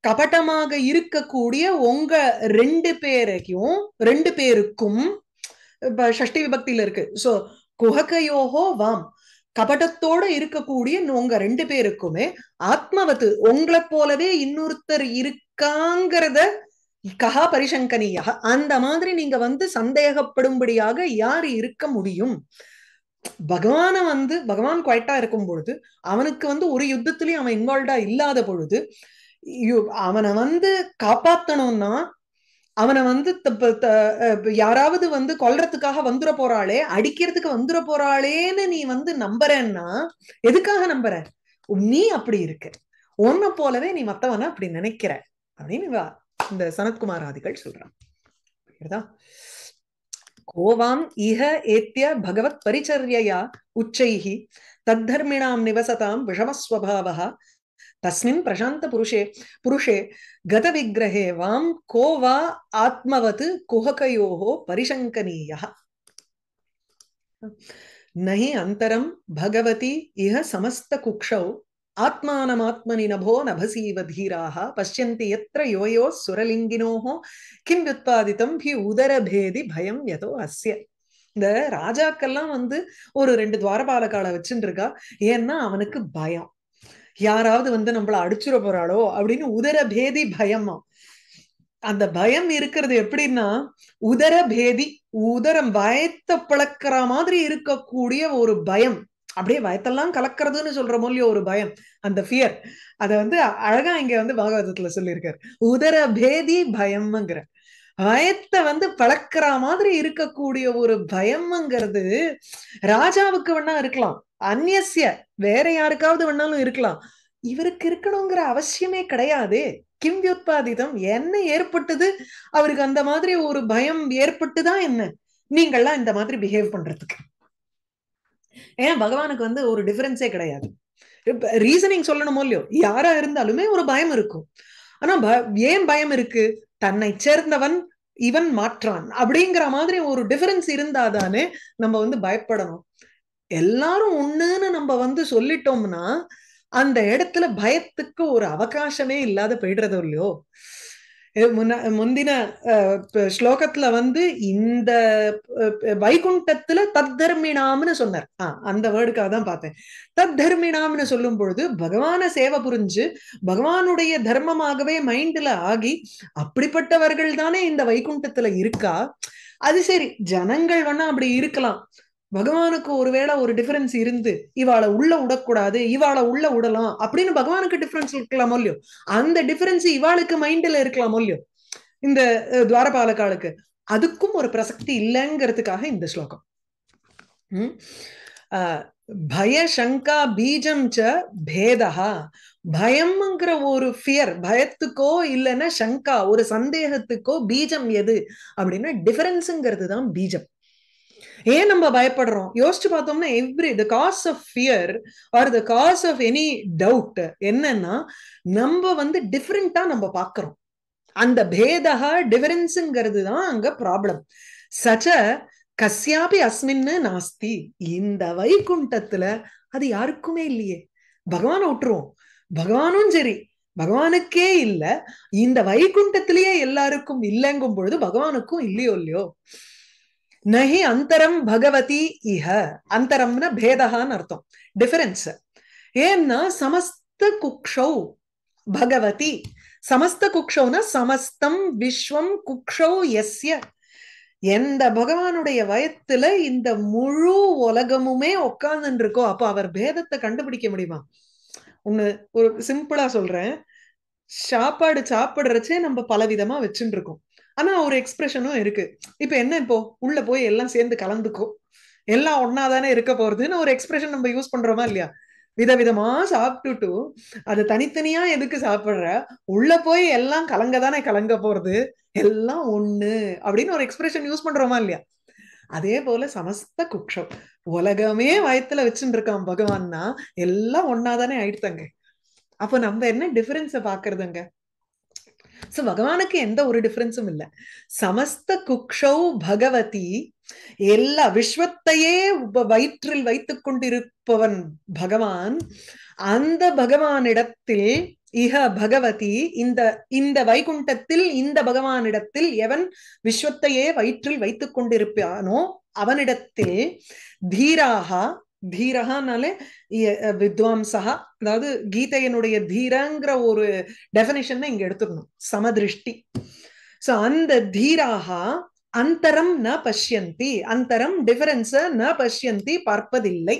கபட்டமாக இருக்கக்கூடிய உங்க ரெண்டு பேரையும் ரெண்டு பேருக்கும் ஷஷ்டி விபக்தியில இருக்கு சோ குகையோகோ வாம் கபடத்தோட இருக்கக்கூடிய உங்க ரெண்டு பேருக்குமே ஆத்மவத்து உங்களை போலவே இன்னொருத்தர் இருக்காங்கிறத கஹா பரிசங்கனியாக அந்த மாதிரி நீங்க வந்து சந்தேகப்படும்படியாக யார் இருக்க முடியும் பகவான வந்து பகவான் குவைட்டா இருக்கும் பொழுது அவனுக்கு வந்து ஒரு யுத்தத்திலயும் அவன் இன்வால்வ்டா இல்லாத பொழுது அவனை வந்து காப்பாத்தணும்னா அவனை வந்து யாராவது வந்து கொல்றதுக்காக வந்துட போறாளே அடிக்கிறதுக்கு வந்துட போறாளேன்னு நீ வந்து நம்புறன்னா எதுக்காக நம்புற நீ அப்படி இருக்கு உன்னை போலவே நீ மத்தவன அப்படி நினைக்கிற அப்படின்னு இந்த சனத்குமார் ஆதிகள் சொல்றான் கோவாம் இஹ ஏத்திய பகவத் பரிச்சர்யா தத் தத்தர்மிணாம் நிவசதாம் விஷமஸ்வபாவா तस्मिन् प्रशांत पुरुषे पुरुषे गत विग्रहे वाम को वा आत्मवत कुहकयोः परिशंकनीयः नहि अंतरम भगवती इह समस्त कुक्षौ आत्मानमात्मनि नभो नभसीव धीराः पश्यन्ति यत्र योयो सुरलिङ्गिनोः किं व्युत्पादितं हि उदरभेदि भயம் यतो अस्य இந்த ராஜாக்கெல்லாம் வந்து ஒரு ரெண்டு துவாரபாலக்கால வச்சுட்டு இருக்கா ஏன்னா அவனுக்கு பயம் யாராவது வந்து நம்மள அடிச்சிட போறாளோ அப்படின்னு உதர பேதி பயமா அந்த பயம் இருக்கிறது எப்படின்னா உதர பேதி உதரம் வயத்தை பழக்கிற மாதிரி இருக்கக்கூடிய ஒரு பயம் அப்படியே வயத்தெல்லாம் கலக்கிறதுன்னு சொல்ற மூலியம் ஒரு பயம் அந்த ஃபியர் அதை வந்து அழகா இங்க வந்து பாகவதத்துல சொல்லியிருக்காரு உதர பேதி பயம்ங்கிற பயத்தை வந்து பழக்கிற மாதிரி இருக்கக்கூடிய ஒரு பயம்ங்கிறது ராஜாவுக்கு வேணா இருக்கலாம் அந்நிய வேற யாருக்காவது வேணாலும் இருக்கலாம் இவருக்கு இருக்கணுங்கிற அவசியமே கிடையாது கிம் என்ன ஏற்பட்டது அவருக்கு அந்த மாதிரி ஒரு பயம் ஏற்பட்டுதான் என்ன நீங்கள்லாம் இந்த மாதிரி பிஹேவ் பண்றதுக்கு ஏன் பகவானுக்கு வந்து ஒரு டிஃபரன்ஸே கிடையாது ரீசனிங் சொல்லணுமோ இல்லையோ யாரா இருந்தாலுமே ஒரு பயம் இருக்கும் ஆனா ஏன் பயம் இருக்கு தன்னை சேர்ந்தவன் இவன் மாற்றான் அப்படிங்கிற மாதிரி ஒரு டிஃபரன்ஸ் இருந்தாதானே நம்ம வந்து பயப்படணும் எல்லாரும் ஒண்ணுன்னு நம்ம வந்து சொல்லிட்டோம்னா அந்த இடத்துல பயத்துக்கு ஒரு அவகாசமே இல்லாத போயிடுறதோ இல்லையோ முந்தின ஸ்லோகத்துல வந்து இந்த வைகுண்டத்துல தத்தர்மிணாம்னு சொன்னார் ஆஹ் அந்த வேர்டுக்காக தான் பார்த்தேன் தத்தர்மிணாம்னு சொல்லும் பொழுது பகவான சேவை புரிஞ்சு பகவானுடைய தர்மமாகவே மைண்ட்ல ஆகி அப்படிப்பட்டவர்கள் தானே இந்த வைகுண்டத்துல இருக்கா அது சரி ஜனங்கள் வேணா அப்படி இருக்கலாம் பகவானுக்கு ஒருவேளை ஒரு டிஃபரன்ஸ் இருந்து இவாளை உள்ள விடக்கூடாது இவாளை உள்ள விடலாம் அப்படின்னு பகவானுக்கு டிஃபரன்ஸ் இருக்கலாமோ இல்லையோ அந்த டிஃபரன்ஸ் இவாளுக்கு மைண்ட்ல இருக்கலாமோ இல்லையோ இந்த துவாரபாலக்காலுக்கு அதுக்கும் ஒரு பிரசக்தி இல்லைங்கிறதுக்காக இந்த ஸ்லோகம் பய சங்கா பீஜம் ச பேதா பயம்ங்கிற ஒரு ஃபியர் பயத்துக்கோ இல்லைன்னா சங்கா ஒரு சந்தேகத்துக்கோ பீஜம் எது அப்படின்னா டிஃபரன்ஸுங்கிறது தான் பீஜம் ஏன் நம்ம பயப்படுறோம் யோசிச்சு பார்த்தோம்னா every the cause of fear are the cause of any doubt என்னன்னா நம்ம வந்து டிஃப்ரெண்டா நம்ம பாக்குறோம் அந்த பேதகா டிஃபரன்ஸுங்கிறது தான் அங்க ப்ராப்ளம் சச்ச கஸ்யாபி அஸ்மின்னு நாஸ்தி இந்த வைகுண்டத்துல அது யாருக்குமே இல்லையே பகவான விட்டுருவோம் பகவானும் சரி பகவானுக்கே இல்ல இந்த வைகுண்டத்திலேயே எல்லாருக்கும் இல்லைங்கும் பொழுது பகவானுக்கும் இல்லையோ இல்லையோ நஹி அந்தரம் பகவதி இஹ அந்தரம்னா பேதகான்னு அர்த்தம் டிஃபரன்ஸ் ஏன்னா சமஸ்த குக்ஷௌ பகவதி சமஸ்த குக்ஷௌனா சமஸ்தம் விஸ்வம் குக்ஷௌ எஸ்ய எந்த பகவானுடைய வயத்துல இந்த முழு உலகமுமே உட்கார்ந்துட்டு இருக்கோ அப்ப அவர் பேதத்தை கண்டுபிடிக்க முடியுமா ஒண்ணு ஒரு சிம்பிளா சொல்றேன் சாப்பாடு சாப்பிடுறச்சே நம்ம பலவிதமா வச்சுட்டு இருக்கோம் ஆனா ஒரு எக்ஸ்பிரஷனும் இருக்கு இப்ப என்ன இப்போ உள்ள போய் எல்லாம் சேர்ந்து கலந்துக்கும் எல்லாம் ஒன்னா தானே இருக்க போறதுன்னு ஒரு எக்ஸ்பிரஷன் நம்ம யூஸ் பண்றோமா இல்லையா விதவிதமா சாப்பிட்டுட்டு அது தனித்தனியா எதுக்கு சாப்பிடுற உள்ள போய் எல்லாம் கலங்க தானே கலங்க போறது எல்லாம் ஒண்ணு அப்படின்னு ஒரு எக்ஸ்பிரஷன் யூஸ் பண்றோமா இல்லையா அதே போல சமஸ்த குற்றம் உலகமே வயத்துல வச்சுட்டு இருக்கான் பகவான்னா எல்லாம் ஒன்னா தானே ஆயிடுத்தங்க அப்ப நம்ம என்ன டிஃபரன்ஸ பாக்குறதுங்க ஸோ பகவானுக்கு எந்த ஒரு டிஃப்ரென்ஸும் இல்லை சமஸ்த குக்ஷௌ பகவதி எல்லா விஸ்வத்தையே வயிற்றில் வைத்து கொண்டிருப்பவன் பகவான் அந்த பகவானிடத்தில் இஹ பகவதி இந்த இந்த வைகுண்டத்தில் இந்த பகவானிடத்தில் எவன் விஸ்வத்தையே வயிற்றில் வைத்துக் கொண்டிருப்பானோ அவனிடத்தில் தீராகா தீரகானாலே வித்வாம்சா அதாவது கீதையனுடைய தீரங்கிற ஒரு டெஃபினேஷன் இங்க எடுத்துக்கணும் சமதிருஷ்டி சோ அந்த தீராகா அந்தரம் ந பஷ்யந்தி அந்தரம் டிஃபரன்ஸ ந பஷ்யந்தி பார்ப்பதில்லை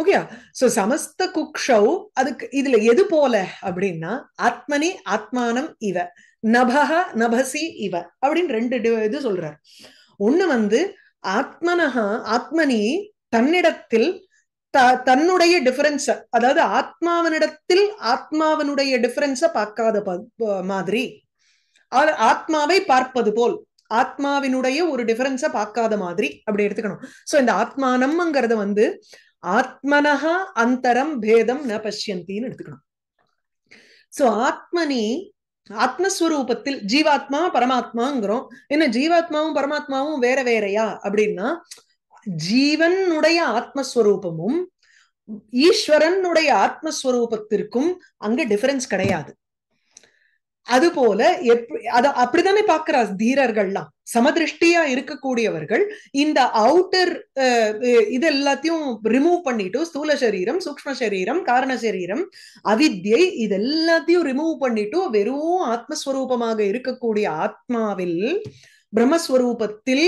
ஓகே சோ சமஸ்த குக்ஷௌ அதுக்கு இதுல எது போல அப்படின்னா ஆத்மனி ஆத்மானம் இவ நபக நபசி இவ அப்படின்னு ரெண்டு இது சொல்றார் ஒண்ணு வந்து ஆத்மனஹா ஆத்மனி தன்னிடத்தில் த தன்னுடைய டிஃபரன்ஸ அதாவது ஆத்மாவனிடத்தில் ஆத்மாவனுடைய டிஃபரன்ஸ பார்க்காத மாதிரி ஆத்மாவை பார்ப்பது போல் ஆத்மாவினுடைய ஒரு டிஃபரன்ஸ பார்க்காத மாதிரி அப்படி எடுத்துக்கணும் சோ இந்த ஆத்மானம்ங்கிறத வந்து ஆத்மனஹா அந்தரம் பேதம் ந பஷ்யந்தின்னு எடுத்துக்கணும் சோ ஆத்மனி ஆத்மஸ்வரூபத்தில் ஜீவாத்மா பரமாத்மாங்கிறோம் என்ன ஜீவாத்மாவும் பரமாத்மாவும் வேற வேறையா அப்படின்னா ஜீவனுடைய ஆத்மஸ்வரூபமும் ஈஸ்வரனுடைய ஆத்மஸ்வரூபத்திற்கும் அங்க டிஃபரன்ஸ் கிடையாது அது போல அத அப்படித்தானே பாக்குறா தீரர்கள்லாம் சமதிருஷ்டியா இருக்கக்கூடியவர்கள் இந்த அவுட்டர் இது எல்லாத்தையும் ரிமூவ் பண்ணிட்டு ஸ்தூல சரீரம் சூக்ம சரீரம் காரண சரீரம் அவித்யை இது எல்லாத்தையும் ரிமூவ் பண்ணிட்டு வெறும் ஆத்மஸ்வரூபமாக இருக்கக்கூடிய ஆத்மாவில் பிரம்மஸ்வரூபத்தில்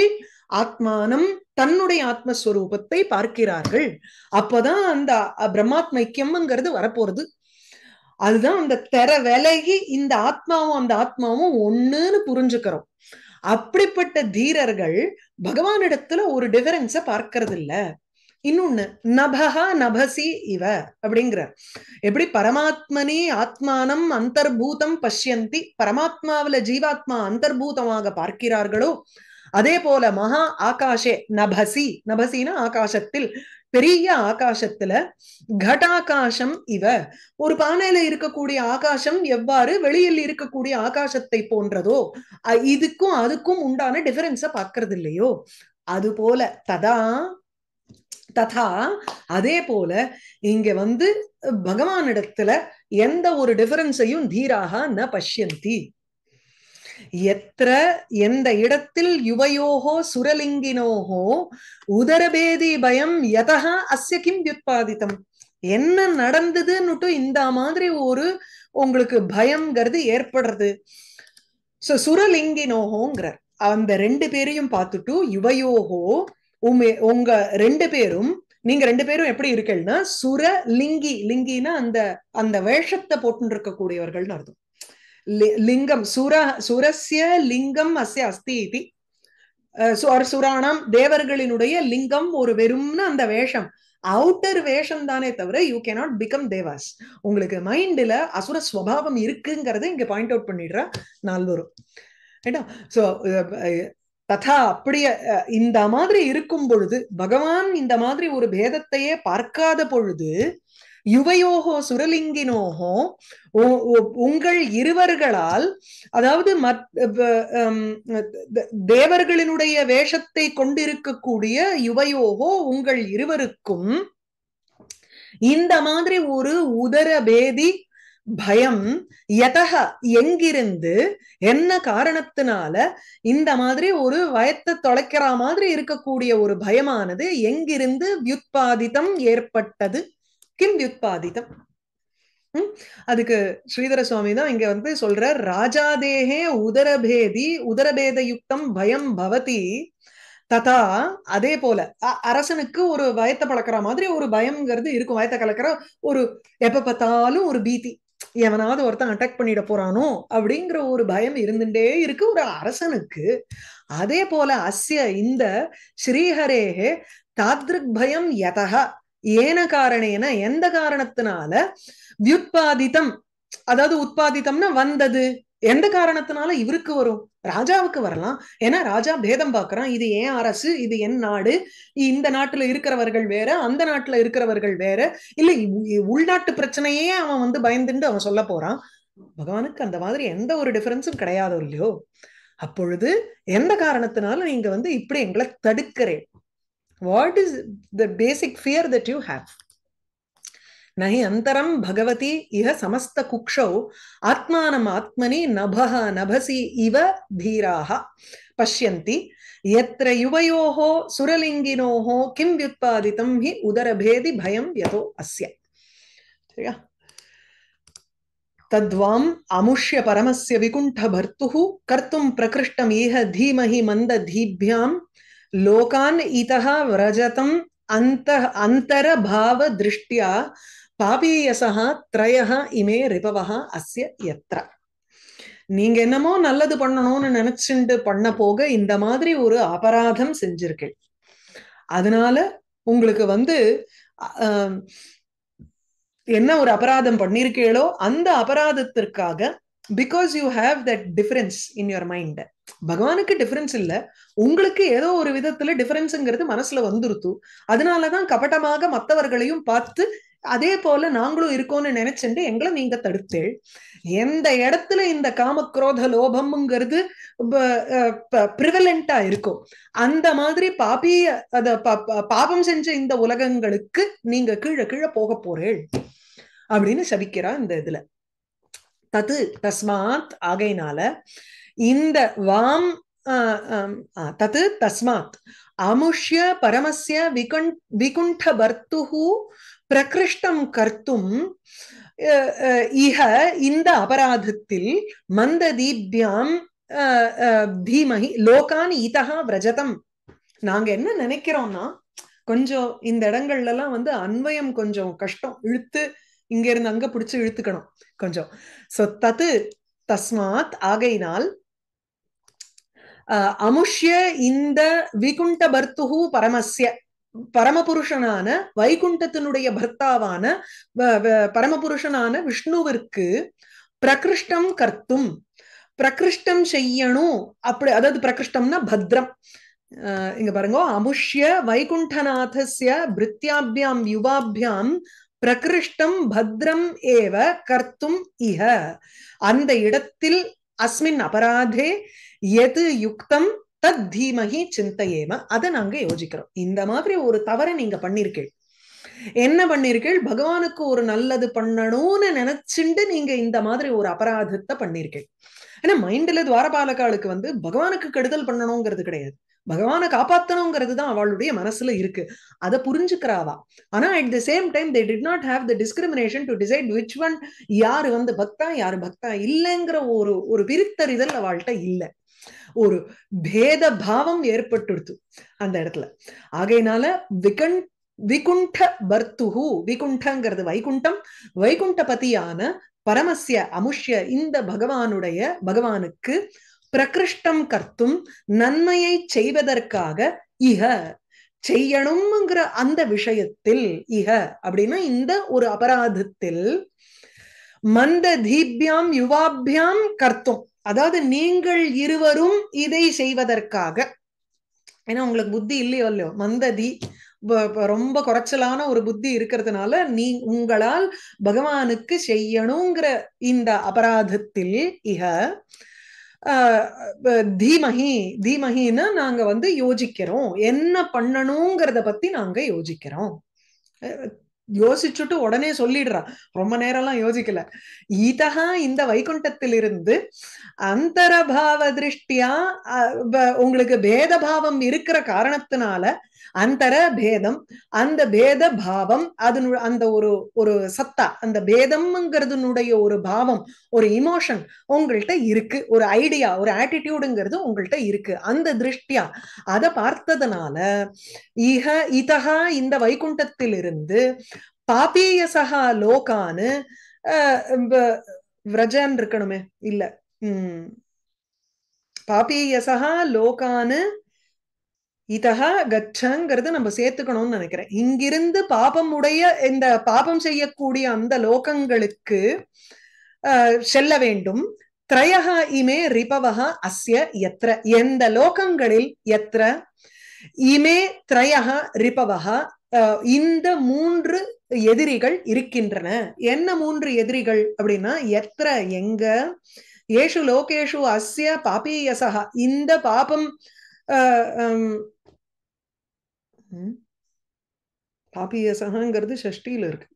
ஆத்மானம் தன்னுடைய ஆத்மஸ்வரூபத்தை பார்க்கிறார்கள் அப்பதான் அந்த பிரம்மாத்ம ஐக்கியம்ங்கிறது வரப்போறது அதுதான் அந்த தெர விலகி இந்த ஆத்மாவும் அந்த ஆத்மாவும் ஒண்ணுன்னு புரிஞ்சுக்கிறோம் அப்படிப்பட்ட தீரர்கள் பகவானிடத்துல ஒரு டிஃபரன்ஸ பார்க்கறது இல்ல இன்னொன்னு நபஹா நபசி இவ அப்படிங்கிற எப்படி பரமாத்மனே ஆத்மானம் அந்தர்பூதம் பஷ்யந்தி பரமாத்மாவில ஜீவாத்மா அந்தர்பூதமாக பார்க்கிறார்களோ அதே போல மகா ஆகாஷே நபசி நபசினா ஆகாசத்தில் பெரிய ஆகாசத்துல கடாகாசம் இவ ஒரு பானையில இருக்கக்கூடிய ஆகாசம் எவ்வாறு வெளியில் இருக்கக்கூடிய ஆகாசத்தை போன்றதோ இதுக்கும் அதுக்கும் உண்டான டிஃபரன்ஸ பாக்குறது இல்லையோ அது போல ததா ததா அதே போல இங்க வந்து பகவானிடத்துல எந்த ஒரு டிஃபரன்ஸையும் தீராக ந பஷ்யந்தி எத்திர எந்த இடத்தில் யுவையோகோ சுரலிங்கினோகோ உதரபேதி பயம் எதா அஸ்ய கிம் வியுத்பாதித்தம் என்ன நடந்ததுன்னுட்டு இந்த மாதிரி ஒரு உங்களுக்கு பயம்ங்கிறது ஏற்படுறது சோ சுரலிங்கினோகோங்கிறார் அந்த ரெண்டு பேரையும் பார்த்துட்டு யுவையோகோ உமே உங்க ரெண்டு பேரும் நீங்க ரெண்டு பேரும் எப்படி இருக்கீங்கன்னா சுர லிங்கி லிங்கின்னா அந்த அந்த வேஷத்தை போட்டுன்னு இருக்கக்கூடியவர்கள்னு அர்த்தம் லிங்கம் சுர சுரஸ்ய லிங்கம் அஸ்ய அஸ்தி இது சுராணம் தேவர்களினுடைய லிங்கம் ஒரு வெறும்னு அந்த வேஷம் அவுட்டர் வேஷம் தானே தவிர யூ கேனாட் பிகம் தேவாஸ் உங்களுக்கு மைண்ட்ல அசுர ஸ்வபாவம் இருக்குங்கிறத இங்க பாயிண்ட் அவுட் பண்ணிடுற நால்வரும் ஸோ ததா அப்படியே இந்த மாதிரி இருக்கும் பொழுது பகவான் இந்த மாதிரி ஒரு பேதத்தையே பார்க்காத பொழுது யுவையோகோ சுரலிங்கினோகோ உங்கள் இருவர்களால் அதாவது தேவர்களினுடைய வேஷத்தை கொண்டிருக்கக்கூடிய யுவையோகோ உங்கள் இருவருக்கும் இந்த மாதிரி ஒரு உதர பேதி பயம் எதக எங்கிருந்து என்ன காரணத்தினால இந்த மாதிரி ஒரு வயத்தை தொலைக்கிற மாதிரி இருக்கக்கூடிய ஒரு பயமானது எங்கிருந்து வியுத்பாதிதம் ஏற்பட்டது கிம் வியுத்பாதிதம் அதுக்கு ஸ்ரீதர சுவாமி தான் இங்க வந்து சொல்ற ராஜாதேகே உதரபேதி உதரபேத யுக்தம் பயம் பவதி ததா அதே போல அரசனுக்கு ஒரு பயத்தை பழக்கிற மாதிரி ஒரு பயம்ங்கிறது இருக்கும் வயத்தை கலக்கிற ஒரு எப்ப பார்த்தாலும் ஒரு பீதி எவனாவது ஒருத்தன் அட்டாக் பண்ணிட போறானோ அப்படிங்கிற ஒரு பயம் இருந்துட்டே இருக்கு ஒரு அரசனுக்கு அதே போல அஸ்ய இந்த ஸ்ரீஹரேகே தாத்ரிக் பயம் யதா ஏன காரணேன எந்த காரணத்தினால வியுத்பாதித்தம் அதாவது உற்பத்தித்தம்னா வந்தது எந்த காரணத்தினால இவருக்கு வரும் ராஜாவுக்கு வரலாம் ஏன்னா ராஜா பேதம் பாக்குறான் இது ஏன் அரசு இது என் நாடு இந்த நாட்டுல இருக்கிறவர்கள் வேற அந்த நாட்டுல இருக்கிறவர்கள் வேற இல்ல உள்நாட்டு பிரச்சனையே அவன் வந்து பயந்துண்டு அவன் சொல்ல போறான் பகவானுக்கு அந்த மாதிரி எந்த ஒரு டிஃபரன்ஸும் கிடையாதோ இல்லையோ அப்பொழுது எந்த காரணத்தினாலும் நீங்க வந்து இப்படி எங்களை தடுக்கிறேன் what is the basic fear that you have न हि अन्तरं भगवति इह समस्तकुक्षौ आत्मानमात्मनि नभः नभसि इव धीराः पश्यन्ति यत्र युवयोः सुरलिङ्गिनोः किं व्युत्पादितं हि उदरभेदि भयं यतो अस्य तद्वाम् अमुष्य परमस्य विकुण्ठभर्तुः कर्तुं प्रकृष्टमिह धीमहि मन्दधीभ्यां लोकान् इतः व्रजतम् அந்தரபாவ திருஷ்டியா பாபீயசா திரயக இமே ரிபவகா அஸ்ய எத்திர நீங்க என்னமோ நல்லது பண்ணணும்னு நினைச்சுண்டு பண்ண போக இந்த மாதிரி ஒரு அபராதம் செஞ்சிருக்கீள் அதனால உங்களுக்கு வந்து என்ன ஒரு அபராதம் பண்ணிருக்கீங்களோ அந்த அபராதத்திற்காக because you have that difference in your mind பகவானுக்கு டிஃபரன்ஸ் இல்ல உங்களுக்கு ஏதோ ஒரு விதத்துல டிஃபரன்ஸ்ங்கிறது மனசுல வந்துருத்து அதனாலதான் கபட்டமாக மற்றவர்களையும் பார்த்து அதே போல நாங்களும் இருக்கோம்னு நினைச்சுட்டு எங்களை நீங்க தடுத்தேள் எந்த இடத்துல இந்த காமக்ரோத லோபம்ங்கிறது ப்ரிவலண்டா இருக்கும் அந்த மாதிரி பாபிய அத பாபம் செஞ்ச இந்த உலகங்களுக்கு நீங்க கீழே கீழே போக போறேள் அப்படின்னு சபிக்கிறான் இந்த இதுல தத்து தஸ்மாத் ஆகையினால இந்த வாம் தத் தஸ்மாத் அமுஷ்ய பரமசிய விகுண் விகுண்ட பிரகிருஷ்டம் கர்த்தும் இஹ இந்த அபராதத்தில் மந்த தீப்யாம் தீமகி லோகான் இதகா விரஜதம் நாங்க என்ன நினைக்கிறோம்னா கொஞ்சம் இந்த இடங்கள்ல எல்லாம் வந்து அன்வயம் கொஞ்சம் கஷ்டம் இழுத்து இங்க இருந்து அங்க பிடிச்சு இழுத்துக்கணும் கொஞ்சம் சோ தத்து தஸ்மாத் ஆகையினால் அமுஷ்ய இந்த விகுண்ட பர்த்துகு பரமஸ்ய பரமபுருஷனான வைகுண்டத்தினுடைய பர்த்தாவான பரமபுருஷனான விஷ்ணுவிற்கு பிரகிருஷ்டம் கர்த்தும் பிரகிருஷ்டம் செய்யணும் அப்படி அதாவது பிரகிருஷ்டம்னா பத்ரம் இங்க பாருங்க அமுஷ்ய வைகுண்டநாதஸ்ய பிரித்யாபியாம் யுவாபியாம் பிரகிருஷ்டம் பத்ரம் ஏவ கர்த்தும் இஹ அந்த இடத்தில் அஸ்மின் அபராதே எது யுக்தம் தத் தீமகி சிந்தையேம அதை நாங்க யோசிக்கிறோம் இந்த மாதிரி ஒரு தவறை நீங்க பண்ணிருக்கீள் என்ன பண்ணிருக்கீள் பகவானுக்கு ஒரு நல்லது பண்ணணும்னு நினைச்சுண்டு நீங்க இந்த மாதிரி ஒரு அபராதத்தை பண்ணிருக்கீள் ஏன்னா மைண்ட்ல துவாரபாலகாலுக்கு வந்து பகவானுக்கு கெடுதல் பண்ணணுங்கிறது கிடையாது பகவானை காப்பாத்தணுங்கிறது தான் அவளுடைய மனசுல இருக்கு அதை புரிஞ்சுக்கிறாவா ஆனா at the same time they did not have the discrimination to decide which one யாரு வந்து பக்தா யாரு பக்தா இல்லைங்கிற ஒரு ஒரு பிரித்தறிதல் அவள்கிட்ட இல்லை ஒரு பேத பாவம் ஏற்பட்டுடுத்து அந்த இடத்துல ஆகையினால விகண் விகுண்ட பர்த்துஹு விகுண்டங்கிறது வைகுண்டம் வைகுண்டபதியான பரமசிய அமுஷ்ய இந்த பகவானுடைய பகவானுக்கு பிரகிருஷ்டம் கர்த்தும் நன்மையை செய்வதற்காக இக செய்யணும்ங்கிற அந்த விஷயத்தில் இக அப்படின்னா இந்த ஒரு அபராதத்தில் மந்த தீபியாம் யுவாபியாம் கர்த்தும் அதாவது நீங்கள் இருவரும் இதை செய்வதற்காக ஏன்னா உங்களுக்கு புத்தி இல்லையோ இல்லையோ மந்ததி ரொம்ப குறைச்சலான ஒரு புத்தி இருக்கிறதுனால நீ உங்களால் பகவானுக்கு செய்யணுங்கிற இந்த அபராதத்தில் இக தீமகி தீமகின்னா நாங்க வந்து யோசிக்கிறோம் என்ன பண்ணணுங்கிறத பத்தி நாங்க யோசிக்கிறோம் யோசிச்சுட்டு உடனே சொல்லிடுறான் ரொம்ப நேரம் எல்லாம் யோசிக்கல இதகா இந்த வைகுண்டத்திலிருந்து அந்தரபாவ திருஷ்டியா உங்களுக்கு பேதபாவம் இருக்கிற காரணத்தினால அந்தர பேதம் அந்த பேத பாவம் அது அந்த ஒரு ஒரு சத்தா அந்த பேதம்ங்கிறதுனுடைய ஒரு பாவம் ஒரு இமோஷன் உங்கள்கிட்ட இருக்கு ஒரு ஐடியா ஒரு ஆட்டிடியூடுங்கிறது உங்கள்கிட்ட இருக்கு அந்த திருஷ்டியா அதை பார்த்ததுனால இக இதஹா இந்த வைகுண்டத்திலிருந்து பாபியசகா லோகான்னு விரஜான் இருக்கணுமே இல்ல உம் பாபியசகா லோகான்னு இதகா கச்சங்கிறது நம்ம சேர்த்துக்கணும்னு நினைக்கிறேன் இங்கிருந்து பாபம் உடைய இந்த பாபம் செய்யக்கூடிய அந்த லோகங்களுக்கு செல்ல வேண்டும் திரயகா இமே ரிபவகா அஸ்ய எத்திர எந்த லோகங்களில் எத்திர இமே திரயகா ரிபவகா இந்த மூன்று எதிரிகள் இருக்கின்றன என்ன மூன்று எதிரிகள் அப்படின்னா எத்திர எங்க ஏஷு லோகேஷு அஸ்ய பாபியசகா இந்த பாபம் பாபியசகாங்கிறது ஷஷ்டியில இருக்கு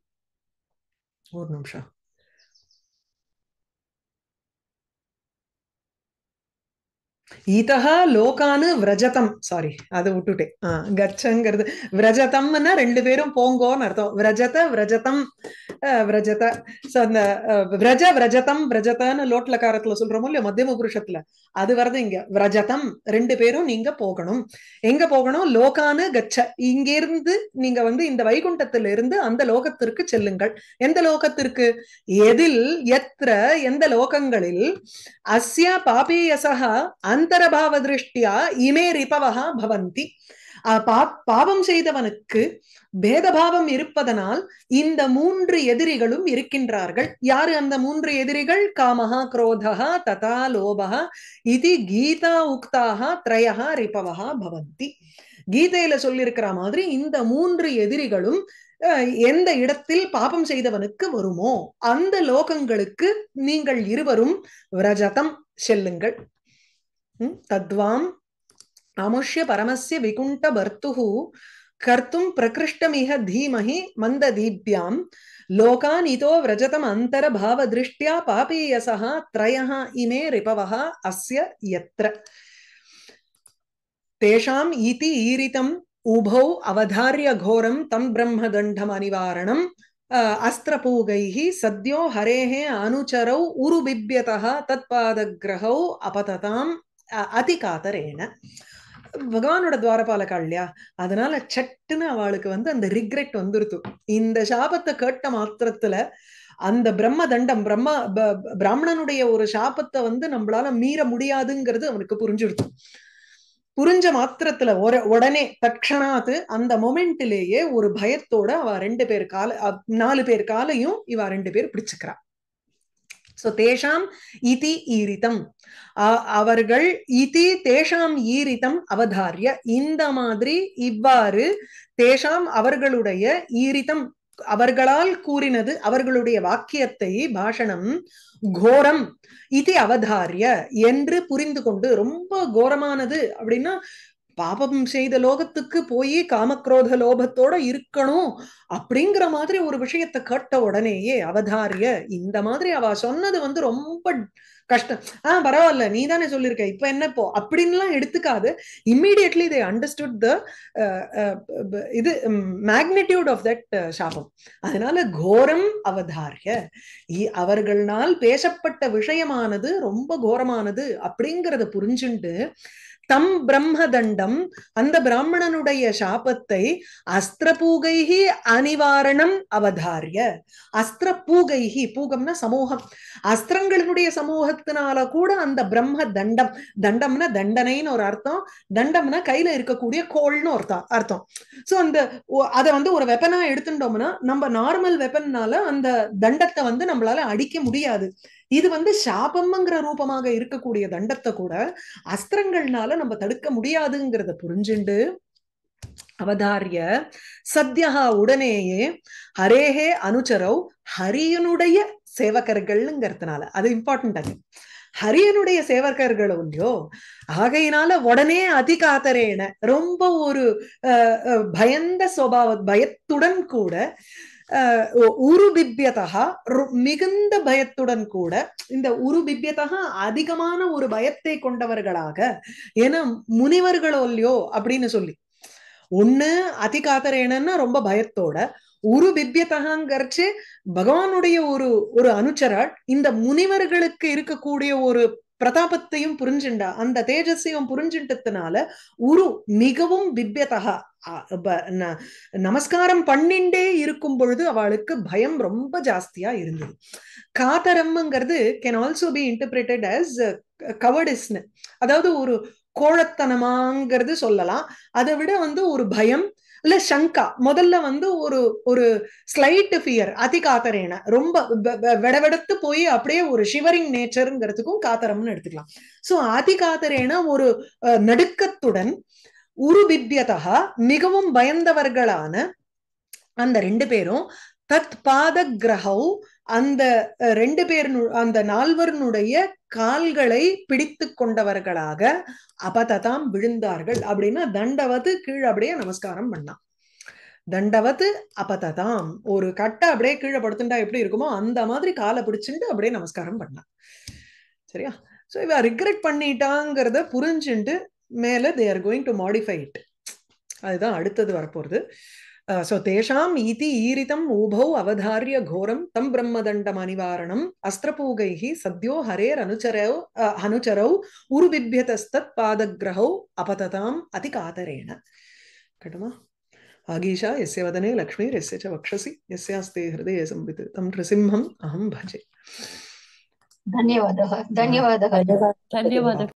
ஒரு நிமிஷம் லோகானு விரஜதம் சாரி அதை விட்டுட்டேன் ஆஹ் கச்சங்கிறது விரஜதம்னா ரெண்டு பேரும் போங்கோன்னு அர்த்தம் விரஜத விரஜதம் விரஜத சோ அந்த விரஜ விரஜதம் விரஜதன்னு லோட்ல காரத்துல சொல்றோமோ இல்லையா மத்தியம புருஷத்துல அது வருது இங்க விரஜதம் ரெண்டு பேரும் நீங்க போகணும் எங்க போகணும் லோகானு கச்ச இங்க இருந்து நீங்க வந்து இந்த வைகுண்டத்துல இருந்து அந்த லோகத்திற்கு செல்லுங்கள் எந்த லோகத்திற்கு எதில் எத்திர எந்த லோகங்களில் அஸ்யா பாபேயசகா அந்த சுந்தரபாவ திருஷ்டியா இமே ரிபவகா பவந்தி பாவம் செய்தவனுக்கு பேதபாவம் இருப்பதனால் இந்த மூன்று எதிரிகளும் இருக்கின்றார்கள் யாரு அந்த மூன்று எதிரிகள் காமஹா குரோதா ததா லோபகா இது கீதா உக்தாக திரயகா ரிபவகா பவந்தி கீதையில சொல்லியிருக்கிற மாதிரி இந்த மூன்று எதிரிகளும் எந்த இடத்தில் பாபம் செய்தவனுக்கு வருமோ அந்த லோகங்களுக்கு நீங்கள் இருவரும் விரஜதம் செல்லுங்கள் हम्म, तद्वाम आमुष्य परमस्य विकुंठ विकुण्ठभर्तुः कर्तुं प्रकृष्टमिह धीमहि मन्ददीप्यां लोकान् इतो व्रजतम् अन्तरभावदृष्ट्या पापीयसः त्रयः इमे रिपवः अस्य यत्र तेषाम् इति ईरितम् उभौ अवधार्य घोरं तं ब्रह्मदण्डमनिवारणम् अस्त्रपूगैः सद्यो हरेः अनुचरौ उरुबिभ्यतः तत्पादग्रहौ अपतताम् காதரேன பகவானோட துவாரபாலகா இல்லையா அதனால சட்டுன்னு அவளுக்கு வந்து அந்த ரிக்ரெட் வந்துருத்து இந்த சாபத்தை கேட்ட மாத்திரத்துல அந்த பிரம்ம தண்டம் பிரம்ம பிராமணனுடைய ஒரு சாபத்தை வந்து நம்மளால மீற முடியாதுங்கிறது அவனுக்கு புரிஞ்சிருச்சு புரிஞ்ச மாத்திரத்துல ஒரு உடனே தட்சணாது அந்த மொமெண்ட்லேயே ஒரு பயத்தோட அவ ரெண்டு பேர் கால நாலு பேர் காலையும் இவ ரெண்டு பேர் பிடிச்சுக்கிறான் சோ தேஷாம் இதி ஈரிதம் அவர்கள் இதி தேஷாம் ஈரிதம் அவதாரிய இந்த மாதிரி இவ்வாறு தேஷாம் அவர்களுடைய ஈரிதம் அவர்களால் கூறினது அவர்களுடைய வாக்கியத்தை பாஷணம் கோரம் இது அவதாரிய என்று புரிந்து கொண்டு ரொம்ப கோரமானது அப்படின்னா பாபம் செய்த லோகத்துக்கு போய் காமக்ரோத லோபத்தோட இருக்கணும் அப்படிங்கிற மாதிரி ஒரு விஷயத்தை கேட்ட உடனேயே அவதாரிய இந்த மாதிரி அவ சொன்னது வந்து ரொம்ப கஷ்டம் ஆஹ் பரவாயில்ல நீ தானே சொல்லியிருக்க இப்ப என்ன போ அப்படின்லாம் எடுத்துக்காது இம்மீடியட்லி தே அண்டர்ஸ்டுட் த இது மேக்னிடியூட் ஆஃப் தட் சாபம் அதனால கோரம் அவதாரிய அவர்களால் பேசப்பட்ட விஷயமானது ரொம்ப கோரமானது அப்படிங்கிறத புரிஞ்சுட்டு தம் பிரம்மதண்டம் அந்த பிராமணனுடைய சாபத்தை அஸ்திரபூகைகி அனிவாரணம் அவதாரிய அஸ்திர பூகைகி பூகம்னா சமூகம் அஸ்திரங்களினுடைய சமூகத்தினால கூட அந்த பிரம்ம தண்டம் தண்டம்னா தண்டனைன்னு ஒரு அர்த்தம் தண்டம்னா கையில இருக்கக்கூடிய கோல்னு ஒரு அர்த்தம் சோ அந்த அதை வந்து ஒரு வெப்பனா எடுத்துட்டோம்னா நம்ம நார்மல் வெப்பன்னால அந்த தண்டத்தை வந்து நம்மளால அடிக்க முடியாது இது வந்து சாபம்ங்கிற ரூபமாக இருக்கக்கூடிய தண்டத்தை கூட அஸ்திரங்கள்னால நம்ம தடுக்க முடியாதுங்கிறத புரிஞ்சுண்டு அவதாரிய சத்யா உடனேயே ஹரேஹே அனுச்சரவ் ஹரியனுடைய சேவகர்கள்ங்கிறதுனால அது இம்பார்ட்டன்ட் அது ஹரியனுடைய சேவகர்கள் இல்லையோ ஆகையினால உடனே அதிகாத்தரேன ரொம்ப ஒரு பயந்த சுவாவ பயத்துடன் கூட உருபிபியதா மிகுந்த பயத்துடன் கூட இந்த உருபிபியதா அதிகமான ஒரு பயத்தை கொண்டவர்களாக ஏன்னா முனிவர்களோல்லையோ அப்படின்னு சொல்லி ஒண்ணு அதிகாதரேனன்னா ரொம்ப பயத்தோட உரு பிபியதகாங்கிறச்சு பகவானுடைய ஒரு ஒரு அனுச்சரால் இந்த முனிவர்களுக்கு இருக்கக்கூடிய ஒரு பிரதாபத்தையும் புரிஞ்சுண்டா அந்த தேஜஸையும் புரிஞ்சுட்டதுனால உரு மிகவும் பிபியதகா நமஸ்காரம் பண்ணிண்டே இருக்கும் பொழுது அவளுக்கு பயம் ரொம்ப ஜாஸ்தியா இருந்தது காதரம்ங்கிறது can also be interpreted as கவர்டிஸ்னு அதாவது ஒரு கோழத்தனமாங்கிறது சொல்லலாம் அதை விட வந்து ஒரு பயம் இல்ல சங்கா முதல்ல வந்து ஒரு ஒரு ஸ்லைட் ஃபியர் அதி காத்தரேன ரொம்ப விடவெடுத்து போய் அப்படியே ஒரு ஷிவரிங் நேச்சருங்கிறதுக்கும் காத்தரம்னு எடுத்துக்கலாம் சோ அதி காத்தரேன ஒரு நடுக்கத்துடன் உருபிபியதா மிகவும் பயந்தவர்களான அந்த ரெண்டு பேரும் தத் பாத கிரகௌ அந்த ரெண்டு பேர் அந்த நால்வருனுடைய கால்களை பிடித்து கொண்டவர்களாக அபததாம் விழுந்தார்கள் அப்படின்னா தண்டவது கீழே அப்படியே நமஸ்காரம் பண்ணான் தண்டவத்து அபததாம் ஒரு கட்டை அப்படியே கீழே படுத்துட்டா எப்படி இருக்குமோ அந்த மாதிரி காலை பிடிச்சிட்டு அப்படியே நமஸ்காரம் பண்ணான் சரியா சோ இவ ரிக்ரெட் பண்ணிட்டாங்கிறத புரிஞ்சுட்டு மேல they are going to modify it அதுதான் அடுத்தது வரப்போறது ஸோ தேஷாம் இதி ஈரிதம் ஊபௌ அவதாரிய கோரம் தம் பிரம்மதண்டம் அனிவாரணம் அஸ்திரபூகை சத்யோ ஹரேர் அனுச்சரோ அனுச்சரௌ உருபிபியதஸ்தத் பாதகிரகௌ அபததாம் அதி காதரேண கட்டுமா ஆகீஷா எஸ்ய வதனே லக்ஷ்மி எஸ்ய ச வக்ஷசி எஸ்யாஸ்தே ஹிருதய சம்பித் தம் நிருசிம்ஹம் அஹம் பஜே धन्यवादः धन्यवादः धन्यवादः